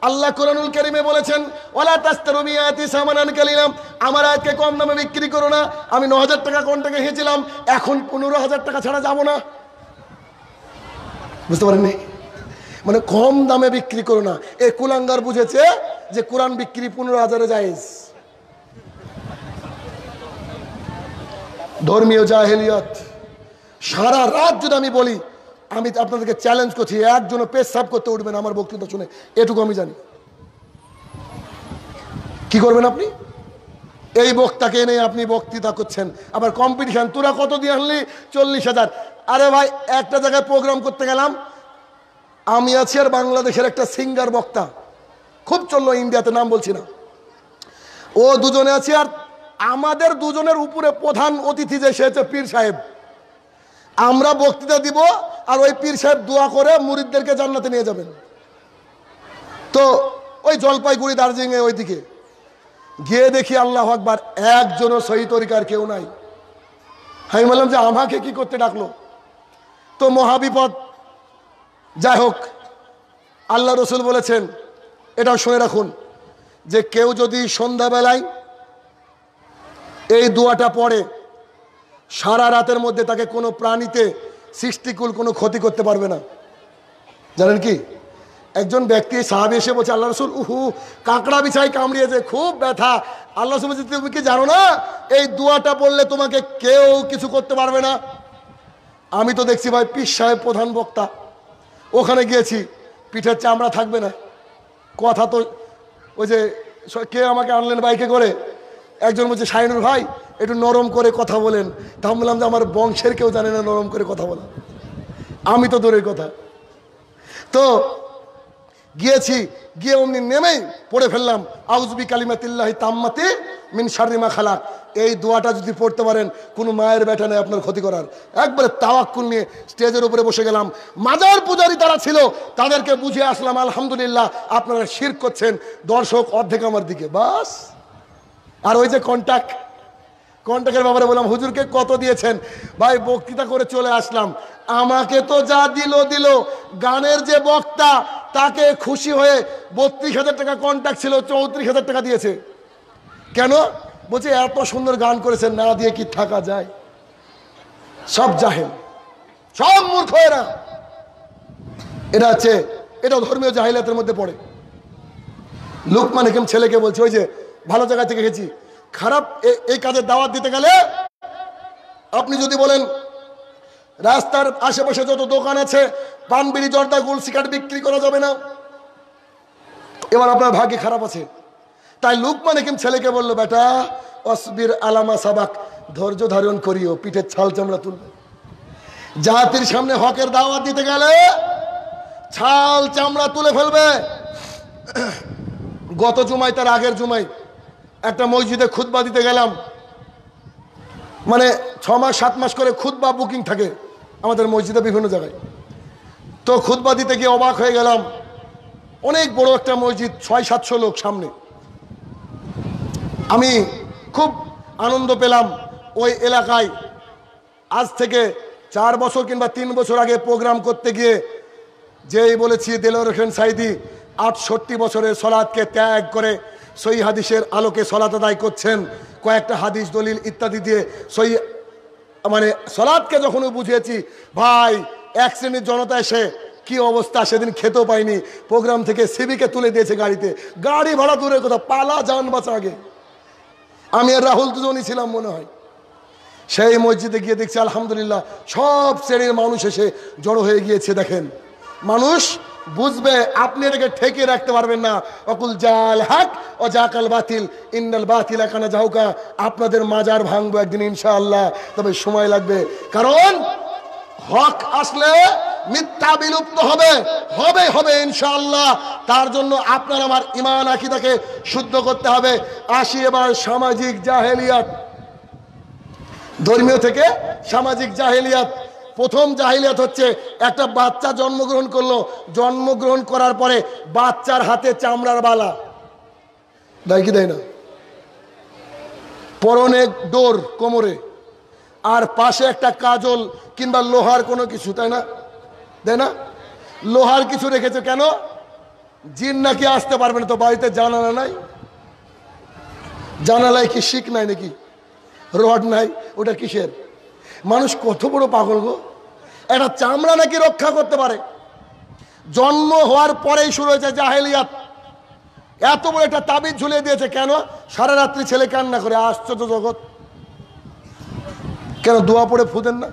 আল্লাহ কোরআনুল করিমে বলেছেন ওলা তাস্তারুমিয়াতি সামানান কালিলাম আমার আজকে কম দামে বিক্রি করো না আমি ন হাজার টাকা কোন টাকা হেঁচিলাম এখন পনেরো হাজার টাকা ছাড়া যাব না বুঝতে পারেননি মানে কম দামে বিক্রি করো না এ কুলাঙ্গার বুঝেছে যে কোরআন বিক্রি পনেরো হাজারে জায়েজ ধর্মীয় জাহেলিয়ত সারা রাত যদি আমি বলি আমি আপনাদেরকে চ্যালেঞ্জ করছি একজনও পেস সাফ করতে উঠবেন আমার বক্তৃতা শুনে এটুকু আমি জানি কি করবেন আপনি এই বক্তাকে এনে আপনি বক্তৃতা করছেন আবার কম্পিটিশান তোরা কত দিয়ে আনলি চল্লিশ হাজার আরে ভাই একটা জায়গায় প্রোগ্রাম করতে গেলাম আমি আছি আর বাংলাদেশের একটা সিঙ্গার বক্তা খুব চললো ইন্ডিয়াতে নাম বলছি না ও দুজনে আছে আর আমাদের দুজনের উপরে প্রধান অতিথি যে সে হচ্ছে পীর সাহেব আমরা বক্তৃতা দিব আর ওই পীর সাহেব দোয়া করে মুরিদদেরকে জান্নাতে নিয়ে যাবেন তো ওই জলপাইগুড়ি দার্জিলিংয়ে ওইদিকে গিয়ে দেখি আল্লাহ আকবার একজনও সহি তরিকার কেউ নাই আমি বললাম যে আমাকে কি করতে ডাকলো তো মহাবিপদ যাই হোক আল্লাহ রসুল বলেছেন এটাও শুনে রাখুন যে কেউ যদি সন্ধ্যাবেলায় এই দোয়াটা পড়ে সারা রাতের মধ্যে তাকে কোনো প্রাণীতে সৃষ্টিকুল কোনো ক্ষতি করতে পারবে না জানেন কি একজন ব্যক্তি সাহাবি এসে বলছে আল্লাহ রসুল উহু কাঁকড়া বিছাই কামড়িয়েছে খুব ব্যথা আল্লাহ রসুল বলছে তুমি কি জানো না এই দুয়াটা পড়লে তোমাকে কেউ কিছু করতে পারবে না আমি তো দেখছি ভাই পীর সাহেব প্রধান বক্তা ওখানে গিয়েছি পিঠের চামড়া থাকবে না কথা তো ওই যে কে আমাকে আনলেন বাইকে করে একজন বলছে শাহিনুর ভাই একটু নরম করে কথা বলেন তা বললাম যে আমার বংশের কেউ জানে না নরম করে কথা বলা আমি তো দূরের কথা তো গিয়েছি গিয়ে অমনি নেমেই পড়ে ফেললাম আউজবি কালিমাতিল্লাহি তাম্মাতি মিন সারিমা খালাক এই দোয়াটা যদি পড়তে পারেন কোনো মায়ের ব্যাটা নেই আপনার ক্ষতি করার একবারে তাওয়াক্কুল নিয়ে স্টেজের উপরে বসে গেলাম মাজার পূজারি তারা ছিল তাদেরকে বুঝিয়ে আসলাম আলহামদুলিল্লাহ আপনারা শির করছেন দর্শক অর্ধেক আমার দিকে বাস আর ওই যে কন্ট্যাক্ট কন্ট্যাক্টের ব্যাপারে বললাম হুজুরকে কত দিয়েছেন ভাই বক্তৃতা করে চলে আসলাম আমাকে তো যা দিল দিল গানের যে বক্তা তাকে খুশি হয়ে বত্রিশ হাজার টাকা কন্ট্যাক্ট ছিল চৌত্রিশ হাজার টাকা দিয়েছে কেন বলছে এত সুন্দর গান করেছেন না দিয়ে কি থাকা যায় সব জাহেল সব মূর্খ এরা এটা হচ্ছে এটা ধর্মীয় জাহিলাতের মধ্যে পড়ে লোক মানে ছেলেকে বলছে ওই যে ভালো জায়গা থেকে গেছি খারাপ এই কাজে দাওয়াত দিতে গেলে আপনি যদি বলেন রাস্তার আশেপাশে যত দোকান আছে পান বিড়ি জর্দা গুল সিগারেট বিক্রি করা যাবে না এবার আপনার ভাগ্য খারাপ আছে তাই লুক মানে কিন্তু ছেলেকে বলল বেটা অসবির আলামা সাবাক ধৈর্য ধারণ করিও পিঠের ছাল চামড়া তুলবে জাতির সামনে হকের দাওয়াত দিতে গেলে ছাল চামড়া তুলে ফেলবে গত জুমাই তার আগের জুমায় একটা মসজিদে খুদবা দিতে গেলাম মানে ছ মাস সাত মাস করে খুদবা বুকিং থাকে আমাদের মসজিদে বিভিন্ন জায়গায় তো খুদবা দিতে গিয়ে অবাক হয়ে গেলাম অনেক বড় একটা মসজিদ ছয় সাতশো লোক সামনে আমি খুব আনন্দ পেলাম ওই এলাকায় আজ থেকে চার বছর কিংবা তিন বছর আগে প্রোগ্রাম করতে গিয়ে যেই বলেছি দেলোর হোসেন সাইদি আটষট্টি বছরের সলাদকে ত্যাগ করে সই হাদিসের আলোকে সলাত আদায় করছেন কয়েকটা হাদিস দলিল ইত্যাদি দিয়ে সই মানে সলাদকে যখন বুঝিয়েছি ভাই এক শ্রেণীর জনতা এসে কি অবস্থা সেদিন খেতেও পাইনি প্রোগ্রাম থেকে সিবিকে তুলে দিয়েছে গাড়িতে গাড়ি ভাড়া দূরের কথা পালা যান বাঁচা আগে আমি আর রাহুল দুজনই ছিলাম মনে হয় সেই মসজিদে গিয়ে দেখছি আলহামদুলিল্লাহ সব শ্রেণীর মানুষ এসে জড়ো হয়ে গিয়েছে দেখেন মানুষ বুঝবে আপনি এটাকে ঠেকে রাখতে পারবেন না অকুল জাল হাক ও জাকাল বাতিল ইন্নাল বাতিল এখানে যাহকা আপনাদের মাজার ভাঙবো একদিন ইনশাআল্লাহ তবে সময় লাগবে কারণ হক আসলে মিথ্যা বিলুপ্ত হবে হবে হবে ইনশাআল্লাহ তার জন্য আপনার আমার ইমান আঁকি তাকে শুদ্ধ করতে হবে আসি এবার সামাজিক জাহেলিয়াত ধর্মীয় থেকে সামাজিক জাহেলিয়াত প্রথম জাহিলিয়াত হচ্ছে একটা বাচ্চা জন্মগ্রহণ করলো জন্মগ্রহণ করার পরে বাচ্চার হাতে চামড়ার বালা দেয় কি দেয় না পরনে ডোর কোমরে আর পাশে একটা কাজল কিংবা লোহার কোনো কিছু তাই না দেয় না লোহার কিছু রেখেছে কেন জিন নাকি আসতে পারবে না তো বাড়িতে জানালা নাই জানালায় কি শিখ নাই নাকি রড নাই ওটা কিসের মানুষ কত বড় পাগল গো একটা চামড়া নাকি রক্ষা করতে পারে জন্ম হওয়ার পরেই শুরু হয়েছে জাহেলিয়াত এত বড় একটা তাবিজ ঝুলিয়ে দিয়েছে কেন সারা রাত্রি ছেলে কান্না করে আশ্চর্য জগৎ কেন দোয়া পড়ে ফুদেন না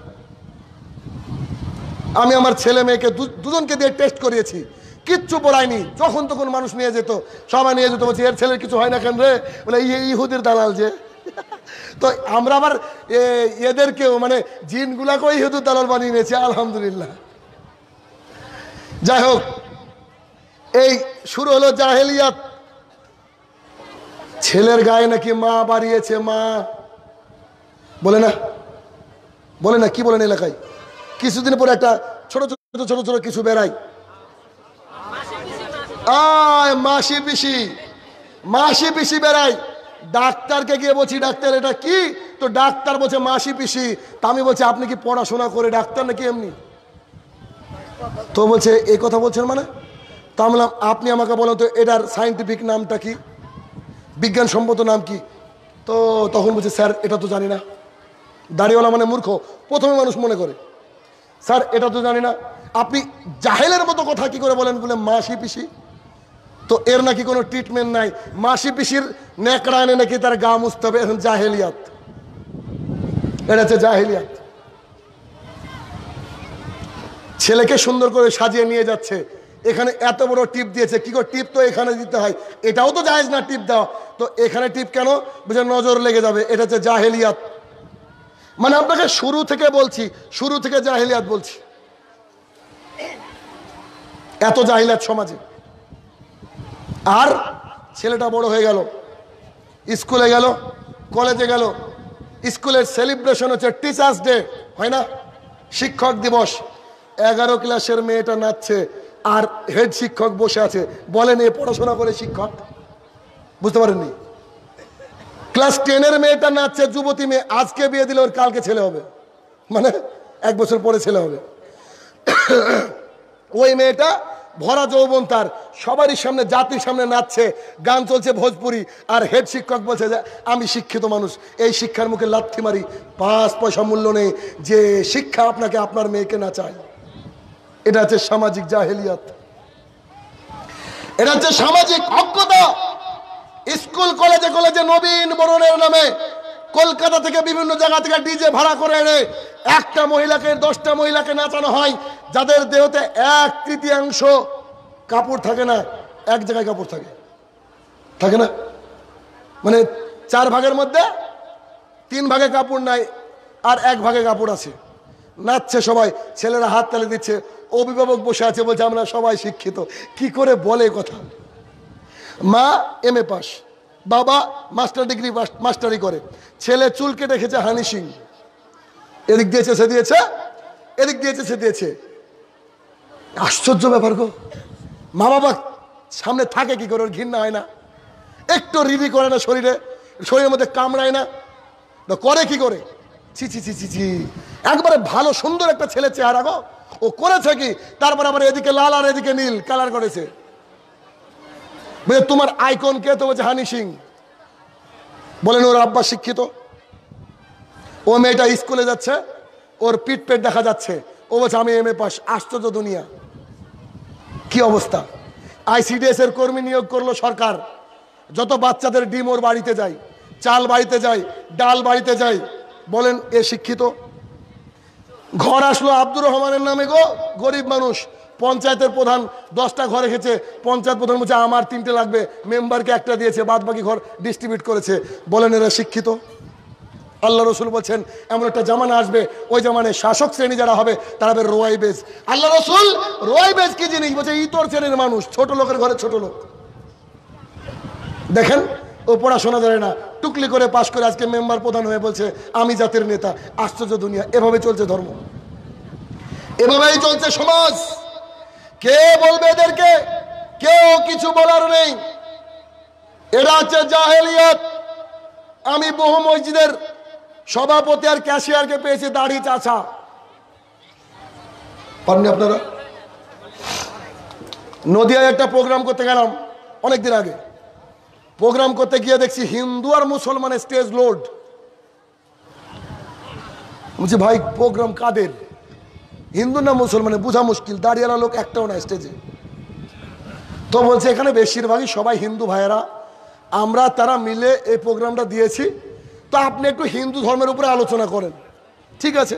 আমি আমার ছেলে মেয়েকে দুজনকে দিয়ে টেস্ট করিয়েছি কিচ্ছু পড়ায়নি যখন তখন মানুষ নিয়ে যেত সবাই নিয়ে যেত বলছি এর ছেলের কিছু হয় না কেন রে বলে ইয়ে, ইহুদির দালাল যে তো আমরা আবার এদেরকেও মানে জিনগুলাকেও হেতু তালার বানিয়ে নিয়েছি আলহামদুলিল্লাহ যাই হোক এই শুরু হলো জাহেলিয়াত ছেলের গায়ে নাকি মা বাড়িয়েছে মা বলে না বলে না কি বলেন এলাকায় কিছুদিন পরে একটা ছোট ছোট ছোট ছোট কিছু বেড়াই আয় মাসি পিসি মাসি পিসি বেড়ায় ডাক্তারকে গিয়ে বলছি ডাক্তার এটা কি তো ডাক্তার বলছে মাসি পিসি তা আমি বলছি আপনি কি পড়াশোনা করে ডাক্তার নাকি এমনি তো বলছে এই কথা বলছেন মানে তা বললাম আপনি আমাকে বলেন তো এটার সাইন্টিফিক নামটা কি বিজ্ঞানসম্মত নাম কি তো তখন বলছে স্যার এটা তো জানি না দাড়িওয়ালা মানে মূর্খ প্রথমে মানুষ মনে করে স্যার এটা তো জানি না আপনি জাহেলের মতো কথা কি করে বলেন বলে মাসি পিসি তো এর নাকি কোনো ট্রিটমেন্ট নাই মাসি পিসির নেকড়া এনে নাকি তার গা মুছতে হবে এখন জাহেলিয়াত এটা হচ্ছে জাহেলিয়াত ছেলেকে সুন্দর করে সাজিয়ে নিয়ে যাচ্ছে এখানে এত বড় টিপ দিয়েছে কি করে টিপ তো এখানে দিতে হয় এটাও তো জাহেজ না টিপ দেওয়া তো এখানে টিপ কেন বুঝে নজর লেগে যাবে এটা হচ্ছে জাহেলিয়াত মানে আপনাকে শুরু থেকে বলছি শুরু থেকে জাহেলিয়াত বলছি এত জাহিলাত সমাজে আর ছেলেটা বড় হয়ে গেল স্কুলে গেল কলেজে গেল স্কুলের সেলিব্রেশন হচ্ছে টিচার্স ডে হয় না শিক্ষক দিবস এগারো ক্লাসের মেয়েটা নাচছে আর হেড শিক্ষক বসে আছে বলেন এ পড়াশোনা করে শিক্ষক বুঝতে পারেননি ক্লাস টেনের মেয়েটা নাচছে যুবতী মেয়ে আজকে বিয়ে দিলে ওর কালকে ছেলে হবে মানে এক বছর পরে ছেলে হবে ওই মেয়েটা ভরা যৌবন তার সবারই সামনে জাতির সামনে নাচছে গান চলছে ভোজপুরি আর হেড শিক্ষক বলছে যে আমি শিক্ষিত মানুষ এই শিক্ষার মুখে লাথি মারি পাঁচ পয়সা মূল্য নেই যে শিক্ষা আপনাকে আপনার মেয়েকে না চায় এটা হচ্ছে সামাজিক জাহেলিয়াত এটা হচ্ছে সামাজিক অজ্ঞতা স্কুল কলেজে কলেজে নবীন বরণের নামে কলকাতা থেকে বিভিন্ন জায়গা থেকে ডিজে ভাড়া করে এনে একটা মহিলাকে দশটা মহিলাকে নাচানো হয় যাদের দেহতে এক তৃতীয়াংশ কাপড় থাকে না এক জায়গায় কাপড় থাকে থাকে না মানে চার ভাগের মধ্যে তিন ভাগে কাপড় নাই আর এক ভাগে কাপড় আছে নাচছে সবাই ছেলেরা হাত তালে দিচ্ছে অভিভাবক বসে আছে বলছে আমরা সবাই শিক্ষিত কি করে বলে কথা মা এম এ পাস বাবা মাস্টার ডিগ্রি মাস্টারি করে ছেলে চুল কেটে খেয়েছে হানি সিং এদিক দিয়ে চেষে দিয়েছে এদিক দিয়ে চেষে দিয়েছে আশ্চর্য ব্যাপার গো মা বাবা সামনে থাকে কি করে ওর ঘৃণা হয় না একটু রিবি করে না শরীরে শরীরের মধ্যে কামড়ায় না করে কি করে ছি ছি ছি ছি ছি একবারে ভালো সুন্দর একটা ছেলে চেহারা গো ও করেছে কি তারপর আবার এদিকে লাল আর এদিকে নীল কালার করেছে বলে তোমার আইকন কে তো বলছে হানি সিং বলেন ওর আব্বা শিক্ষিত ও মেয়েটা স্কুলে যাচ্ছে ওর পিট পেট দেখা যাচ্ছে ও বলছে আমি এম এ পাস আশ্চর্য দুনিয়া কি অবস্থা আইসিডিএস এর কর্মী নিয়োগ করলো সরকার যত বাচ্চাদের ডিম ওর বাড়িতে যায় চাল বাড়িতে যায় ডাল বাড়িতে যায় বলেন এ শিক্ষিত ঘর আসলো আব্দুর রহমানের নামে গো গরিব মানুষ পঞ্চায়েতের প্রধান দশটা ঘরে রেখেছে পঞ্চায়েত প্রধান বলছে আমার তিনটে লাগবে মেম্বারকে একটা দিয়েছে বাদ বাকি ঘর ডিস্ট্রিবিউট করেছে বলেন এরা শিক্ষিত আল্লাহ রসুল বলছেন এমন একটা জামানা আসবে ওই জামানে শাসক শ্রেণী যারা হবে তারা হবে রোয়াই বেজ আল্লাহ রসুল রোয়াই বেজ কি জিনিস বলছে ইতর শ্রেণীর মানুষ ছোট লোকের ঘরে ছোট লোক দেখেন ও পড়াশোনা ধরে না টুকলি করে পাশ করে আজকে মেম্বার প্রধান হয়ে বলছে আমি জাতির নেতা আশ্চর্য দুনিয়া এভাবে চলছে ধর্ম এভাবেই চলছে সমাজ কে বলবে এদেরকে কেউ কিছু বলার নেই এটা হচ্ছে জাহেলিয়ত আমি বহু মসজিদের সভাপতি আর ক্যাশিয়ারকে পেয়েছি দাড়ি চাচা পাননি আপনারা নদিয়ায় একটা প্রোগ্রাম করতে গেলাম অনেকদিন আগে প্রোগ্রাম করতে গিয়ে দেখছি হিন্দু আর মুসলমানের স্টেজ লোড বলছি ভাই প্রোগ্রাম কাদের হিন্দু না মুসলমানে বোঝা মুশকিল দাঁড়িয়ালা লোক একটাও না স্টেজে তো বলছে এখানে বেশিরভাগই সবাই হিন্দু ভাইয়েরা আমরা তারা মিলে এই প্রোগ্রামটা দিয়েছি তো আপনি একটু হিন্দু ধর্মের উপরে আলোচনা করেন ঠিক আছে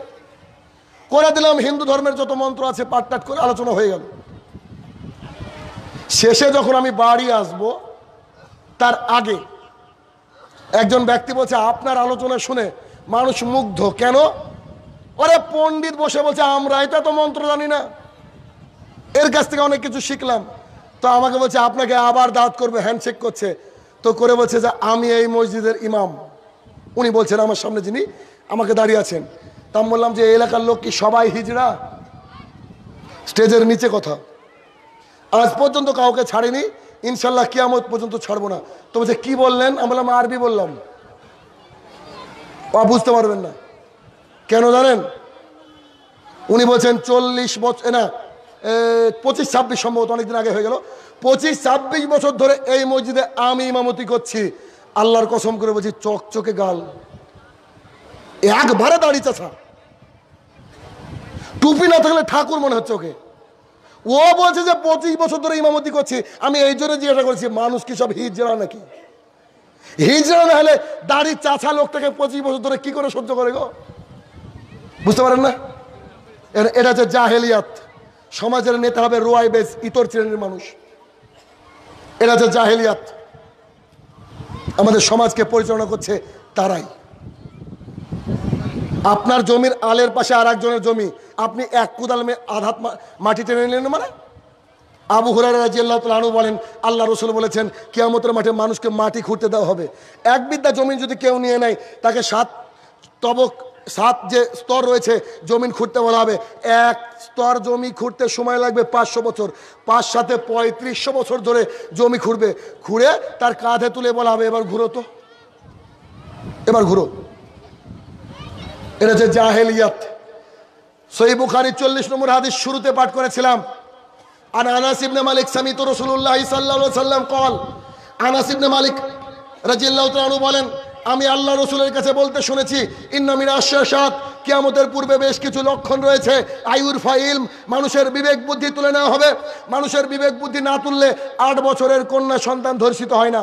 করে দিলাম হিন্দু ধর্মের যত মন্ত্র আছে পাট টাট করে আলোচনা হয়ে গেল শেষে যখন আমি বাড়ি আসব তার আগে একজন ব্যক্তি বলছে আপনার আলোচনা শুনে মানুষ মুগ্ধ কেন ওরে পণ্ডিত বসে বলছে আমরা এটা তো মন্ত্র জানি না এর কাছ থেকে অনেক কিছু শিখলাম তো আমাকে বলছে আপনাকে আবার দাওয়াত করবে হ্যান্ডশেক করছে তো করে বলছে যে আমি এই মসজিদের ইমাম উনি বলছেন আমার সামনে যিনি আমাকে দাঁড়িয়ে আছেন তা আমি বললাম যে এলাকার লোক কি সবাই হিজড়া স্টেজের নিচে কথা আজ পর্যন্ত কাউকে ছাড়িনি ইনশাল্লাহ কিয়ামত পর্যন্ত ছাড়বো না তো বলছে কি বললেন আমি বললাম আরবি বললাম বুঝতে পারবেন না কেন জানেন উনি বলছেন চল্লিশ বছর না পঁচিশ ছাব্বিশ সম্ভবত অনেকদিন আগে হয়ে গেল পঁচিশ ছাব্বিশ বছর ধরে এই মসজিদে আমি ইমামতি করছি আল্লাহর কসম করে বলছি চকচকে গাল একবারে দাড়ি চাষা টুপি না থাকলে ঠাকুর মনে হচ্ছে ওকে ও বলছে যে পঁচিশ বছর ধরে ইমামতি করছি আমি এই জন্য জিজ্ঞাসা করেছি মানুষ কি সব হিজরা নাকি হিজরা না হলে দাঁড়িয়ে চাষা লোকটাকে পঁচিশ বছর ধরে কি করে সহ্য করে গো বুঝতে পারেন না এটা হচ্ছে জাহেলিয়াত সমাজের নেতা হবে রোয়াই বেজ ইতর শ্রেণীর মানুষ এটা হচ্ছে জাহেলিয়াত আমাদের সমাজকে পরিচালনা করছে তারাই আপনার জমির আলের পাশে আর একজনের জমি আপনি এক কোদাল আধাত মাটি টেনে নিলেন মানে আবু হুরার রাজিয়াল্লাহু বলেন আল্লাহ রসুল বলেছেন কেয়ামতের মাঠে মানুষকে মাটি খুঁড়তে দেওয়া হবে এক বিদ্যা জমি যদি কেউ নিয়ে নেয় তাকে সাত তবক সাত যে স্তর রয়েছে জমিন খুঁড়তে বলা হবে এক স্তর জমি খুঁড়তে সময় লাগবে পাঁচশো বছর পাঁচ সাথে পঁয়ত্রিশশো বছর ধরে জমি খুঁড়বে খুঁড়ে তার কাঁধে তুলে বলা হবে এবার ঘুরো তো এবার ঘুরো এটা হচ্ছে জাহেলিয়াত সই বুখারি চল্লিশ নম্বর হাদিস শুরুতে পাঠ করেছিলাম আর আনাস ইবনে মালিক সামিত রসুল্লাহ সাল্লা সাল্লাম কল আনাসিবনে ইবনে মালিক রাজিল্লাহ বলেন আমি আল্লাহ রসুলের কাছে বলতে শুনেছি ইন্নামির আশ্বাসাত কিয়ামতের পূর্বে বেশ কিছু লক্ষণ রয়েছে আয়ুর ফাইল মানুষের বিবেক বুদ্ধি তুলে নেওয়া হবে মানুষের বিবেক বুদ্ধি না তুললে আট বছরের কন্যা সন্তান ধর্ষিত হয় না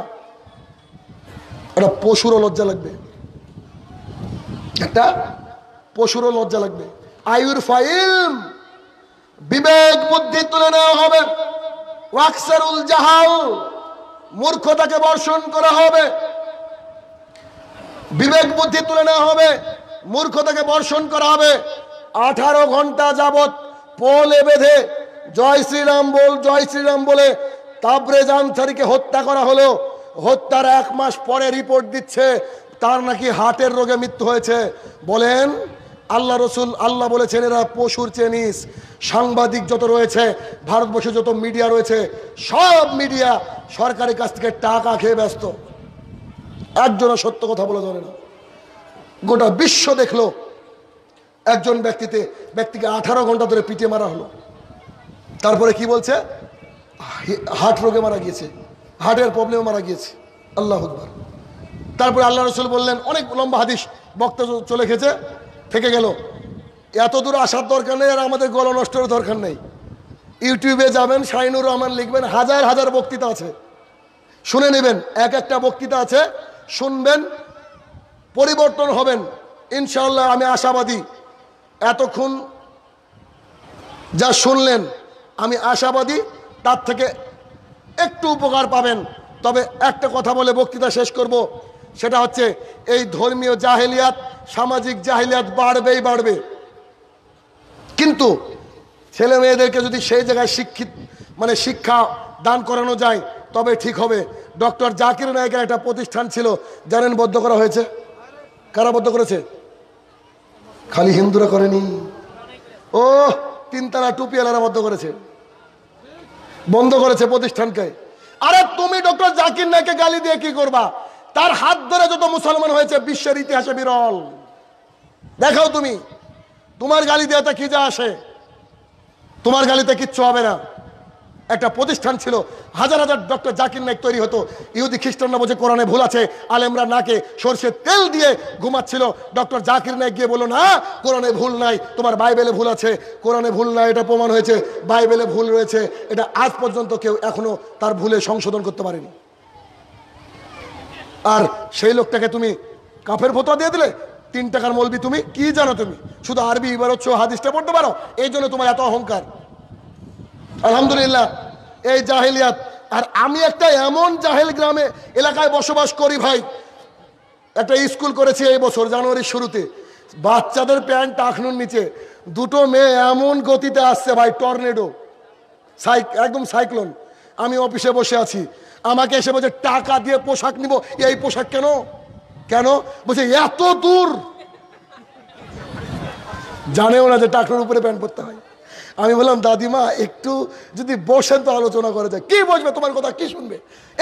এটা পশুরও লজ্জা লাগবে একটা পশুরও লজ্জা লাগবে আয়ুর ফাইল বিবেক বুদ্ধি তুলে নেওয়া হবে ওয়াক্সারুল জাহাল মূর্খতাকে বর্ষণ করা হবে বিবেক বুদ্ধি তুলে নেওয়া হবে মূর্খতাকে বর্ষণ করা হবে আঠারো ঘন্টা যাবৎ পোলে বেঁধে জয় শ্রীরাম বল জয় শ্রীরাম বলে তাপরে জামছারিকে হত্যা করা হলো হত্যার এক মাস পরে রিপোর্ট দিচ্ছে তার নাকি হার্টের রোগে মৃত্যু হয়েছে বলেন আল্লাহ রসুল আল্লাহ বলেছেন এরা পশুর চেনিস সাংবাদিক যত রয়েছে ভারতবর্ষে যত মিডিয়া রয়েছে সব মিডিয়া সরকারের কাছ থেকে টাকা খেয়ে ব্যস্ত একজনও সত্য কথা বলা জানে না গোটা বিশ্ব দেখলো একজন ব্যক্তিতে ব্যক্তিকে আঠারো ঘন্টা ধরে পিটিয়ে মারা হলো তারপরে কি বলছে হার্ট রোগে মারা গিয়েছে হার্টের প্রবলেমে মারা গিয়েছে আল্লাহ আকবর তারপরে আল্লাহ রসুল বললেন অনেক লম্বা হাদিস বক্তা চলে গেছে থেকে গেল এত দূর আসার দরকার নেই আর আমাদের গল নষ্টের দরকার নেই ইউটিউবে যাবেন শাইনুর রহমান লিখবেন হাজার হাজার বক্তৃতা আছে শুনে নেবেন এক একটা বক্তৃতা আছে শুনবেন পরিবর্তন হবেন ইনশাল্লাহ আমি আশাবাদী এতক্ষণ যা শুনলেন আমি আশাবাদী তার থেকে একটু উপকার পাবেন তবে একটা কথা বলে বক্তৃতা শেষ করব সেটা হচ্ছে এই ধর্মীয় জাহেলিয়াত সামাজিক জাহেলিয়াত বাড়বেই বাড়বে কিন্তু ছেলে মেয়েদেরকে যদি সেই জায়গায় শিক্ষিত মানে শিক্ষা দান করানো যায় তবে ঠিক হবে ডক্টর জাকির নায়কের একটা প্রতিষ্ঠান ছিল জানেন বদ্ধ করা হয়েছে কারা বদ্ধ করেছে খালি হিন্দুরা করেনি ও তিনতলা টুপিওয়ালারা বদ্ধ করেছে বন্ধ করেছে প্রতিষ্ঠানকে আরে তুমি ডক্টর জাকির নায়কে গালি দিয়ে কি করবা তার হাত ধরে যত মুসলমান হয়েছে বিশ্বের ইতিহাসে বিরল দেখাও তুমি তোমার গালি দেওয়াতে কি যা আসে তোমার গালিতে কিচ্ছু হবে না একটা প্রতিষ্ঠান ছিল হাজার হাজার ডক্টর জাকির নাইক তৈরি হতো ইহুদি খ্রিস্টানরা বোঝে কোরআনে ভুল আছে আলেমরা নাকে সর্ষের তেল দিয়ে ঘুমাচ্ছিল ডক্টর জাকির নাইক গিয়ে বললো না কোরআনে ভুল নাই তোমার বাইবেলে ভুল আছে কোরআনে ভুল নাই এটা প্রমাণ হয়েছে বাইবেলে ভুল রয়েছে এটা আজ পর্যন্ত কেউ এখনো তার ভুলে সংশোধন করতে পারেনি আর সেই লোকটাকে তুমি কাফের ভোতা দিয়ে দিলে তিন টাকার মলবি তুমি কি জানো তুমি শুধু আরবি ইবার হচ্ছে হাদিসটা পড়তে পারো এই জন্য তোমার এত অহংকার আলহামদুলিল্লাহ এই জাহেলিয়াত আর আমি একটা এমন জাহেল গ্রামে এলাকায় বসবাস করি ভাই একটা স্কুল করেছি এই বছর জানুয়ারির শুরুতে বাচ্চাদের প্যান্ট টাকনুর নিচে দুটো মেয়ে এমন গতিতে আসছে ভাই টর্নেডো সাইক একদম সাইক্লোন আমি অফিসে বসে আছি আমাকে এসে বলছে টাকা দিয়ে পোশাক নিব এই পোশাক কেন কেন বলছে এত দূর জানেও না যে টাকনুর উপরে প্যান্ট পরতে হয় আমি বললাম দাদিমা একটু যদি বসেন তো আলোচনা করা যায় কি বসবে তোমার কথা কি শুনবে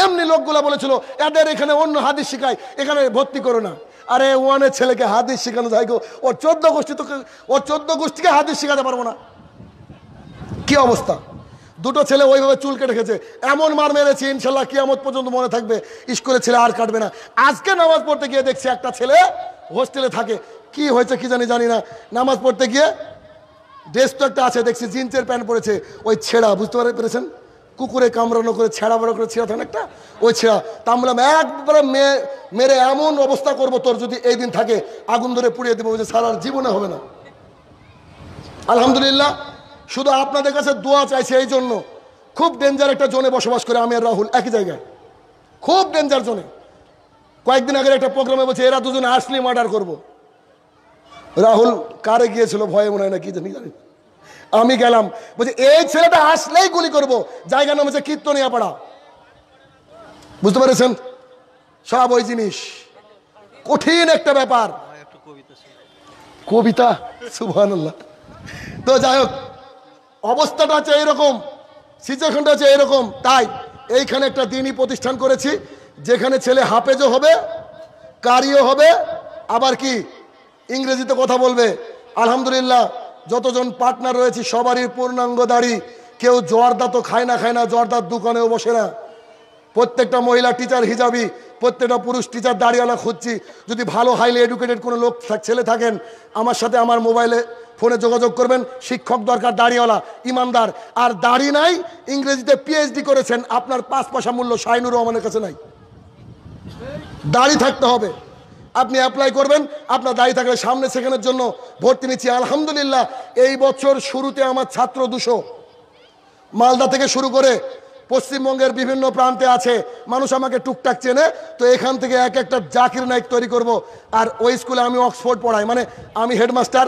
এমনি লোকগুলা বলেছিল এদের এখানে অন্য হাদিস শিখায় এখানে ভর্তি করো না আরে ওয়ানের ছেলেকে হাদিস শেখানো যাই গো ওর চোদ্দ গোষ্ঠী তো ওর চোদ্দ গোষ্ঠীকে হাদিস শেখাতে পারবো না কি অবস্থা দুটো ছেলে ওইভাবে চুল কেটে খেছে এমন মার মেরেছি ইনশাল্লাহ কিয়ামত পর্যন্ত মনে থাকবে স্কুলের ছেলে আর কাটবে না আজকে নামাজ পড়তে গিয়ে দেখছি একটা ছেলে হোস্টেলে থাকে কি হয়েছে কি জানি জানি না নামাজ পড়তে গিয়ে ড্রেস তো একটা আছে দেখছি জিন্সের প্যান্ট পরেছে ওই ছেঁড়া বুঝতে পারে পেরেছেন কুকুরে কামড়ানো করে ছেঁড়া বড়ো করে ছেঁড়া থাকে একটা ওই ছেঁড়া তা বললাম একবারে মেয়ে মেরে এমন অবস্থা করব তোর যদি এই দিন থাকে আগুন ধরে পুড়িয়ে দেবো যে সারার জীবনে হবে না আলহামদুলিল্লাহ শুধু আপনাদের কাছে দোয়া চাইছে এই জন্য খুব ডেঞ্জার একটা জোনে বসবাস করে আমি আর রাহুল একই জায়গায় খুব ডেঞ্জার জোনে কয়েকদিন আগে একটা প্রোগ্রামে বলছে এরা দুজনে আসলে মার্ডার করবো রাহুল কারে গিয়েছিল ভয়ে মনে হয় না কি জানি জানি আমি গেলাম বলছি এই ছেলেটা আসলেই গুলি করব জায়গা নাম হচ্ছে কীর্তনিয়া পাড়া বুঝতে পেরেছেন সব ওই জিনিস কঠিন একটা ব্যাপার কবিতা সুভান তো যাই হোক অবস্থাটা আছে এইরকম সিচুয়েশনটা আছে এইরকম তাই এইখানে একটা দিনই প্রতিষ্ঠান করেছি যেখানে ছেলে হাফেজও হবে কারিও হবে আবার কি ইংরেজিতে কথা বলবে আলহামদুলিল্লাহ যতজন পার্টনার রয়েছে সবারই পূর্ণাঙ্গ দাড়ি কেউ জোয়ারদা তো খায় না খায় না জোয়ারদার দোকানেও বসে না প্রত্যেকটা মহিলা টিচার হিজাবি প্রত্যেকটা পুরুষ টিচার দাঁড়িয়েওয়ালা খুঁজছি যদি ভালো হাইলি এডুকেটেড কোনো লোক ছেলে থাকেন আমার সাথে আমার মোবাইলে ফোনে যোগাযোগ করবেন শিক্ষক দরকার দাঁড়িয়েওয়ালা ইমানদার আর দাড়ি নাই ইংরেজিতে পিএইচডি করেছেন আপনার পাঁচ পয়সা মূল্য শাইনুর রহমানের কাছে নাই দাড়ি থাকতে হবে আপনি অ্যাপ্লাই করবেন আপনার দায়ী থাকলে সামনে সেখানের জন্য ভর্তি নিচ্ছি আলহামদুলিল্লাহ এই বছর শুরুতে আমার ছাত্র দুশো মালদা থেকে শুরু করে পশ্চিমবঙ্গের বিভিন্ন প্রান্তে আছে মানুষ আমাকে টুকটাক চেনে তো এখান থেকে এক একটা জাকির নায়ক তৈরি করব। আর ওই স্কুলে আমি অক্সফোর্ড পড়াই মানে আমি হেডমাস্টার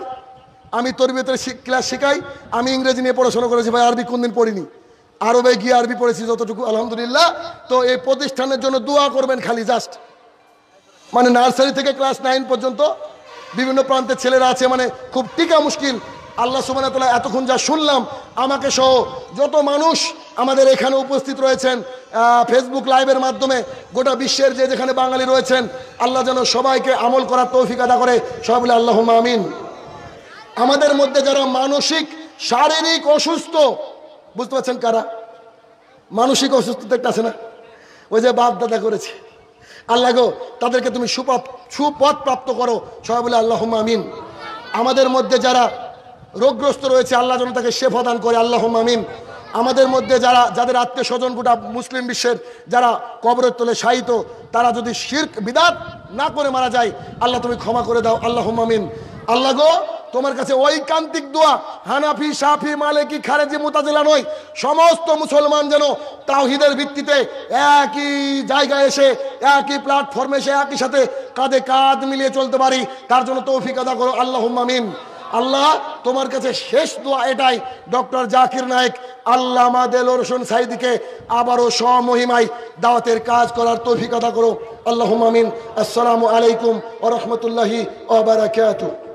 আমি তরবিয়তের ক্লাস শেখাই আমি ইংরেজি নিয়ে পড়াশোনা করেছি ভাই আরবি কোনদিন পড়িনি আরবে গিয়ে আরবি পড়েছি যতটুকু আলহামদুলিল্লাহ তো এই প্রতিষ্ঠানের জন্য দোয়া করবেন খালি জাস্ট মানে নার্সারি থেকে ক্লাস নাইন পর্যন্ত বিভিন্ন প্রান্তের ছেলেরা আছে মানে খুব টিকা মুশকিল আল্লাহ সুবাহতলা এতক্ষণ যা শুনলাম আমাকে সহ যত মানুষ আমাদের এখানে উপস্থিত রয়েছেন ফেসবুক লাইভের মাধ্যমে গোটা বিশ্বের যে যেখানে বাঙালি রয়েছেন আল্লাহ যেন সবাইকে আমল করার তৌফিক আদা করে সবাই বলে আল্লাহ মামিন আমাদের মধ্যে যারা মানসিক শারীরিক অসুস্থ বুঝতে পারছেন কারা মানসিক অসুস্থতা একটা আছে না ওই যে বাপ দাদা করেছে আল্লাহ গো তাদেরকে তুমি সুপথ সুপথ প্রাপ্ত করো সবাই বলে আল্লাহ মামিন আমাদের মধ্যে যারা রোগগ্রস্ত রয়েছে আল্লাহ যেন তাকে সে প্রদান করে আল্লাহ মামিন আমাদের মধ্যে যারা যাদের আত্মীয় স্বজন গোটা মুসলিম বিশ্বের যারা কবরের তোলে সাহিত তারা যদি শির্ক বিদাত না করে মারা যায় আল্লাহ তুমি ক্ষমা করে দাও আল্লাহ মামিন আল্লাহ গো তোমার কাছে ঐকান্তিক দোয়া হানাফি সাফি মালিকি খারেজি মোতাজিলা নয় সমস্ত মুসলমান যেন তাওহিদের ভিত্তিতে একই জায়গায় এসে একই প্ল্যাটফর্মে এসে একই সাথে কাঁধে কাঁধ মিলিয়ে চলতে পারি তার জন্য তৌফিক আদা করো আল্লাহ মামিন আল্লাহ তোমার কাছে শেষ দোয়া এটাই ডক্টর জাকির নায়েক আল্লামা দেলোর হোসেন সাইদিকে আবারও সমহিমায় দাওয়াতের কাজ করার তৌফিক আদা করো আল্লাহ মামিন আসসালামু আলাইকুম ও রহমতুল্লাহি ওবরাকাতু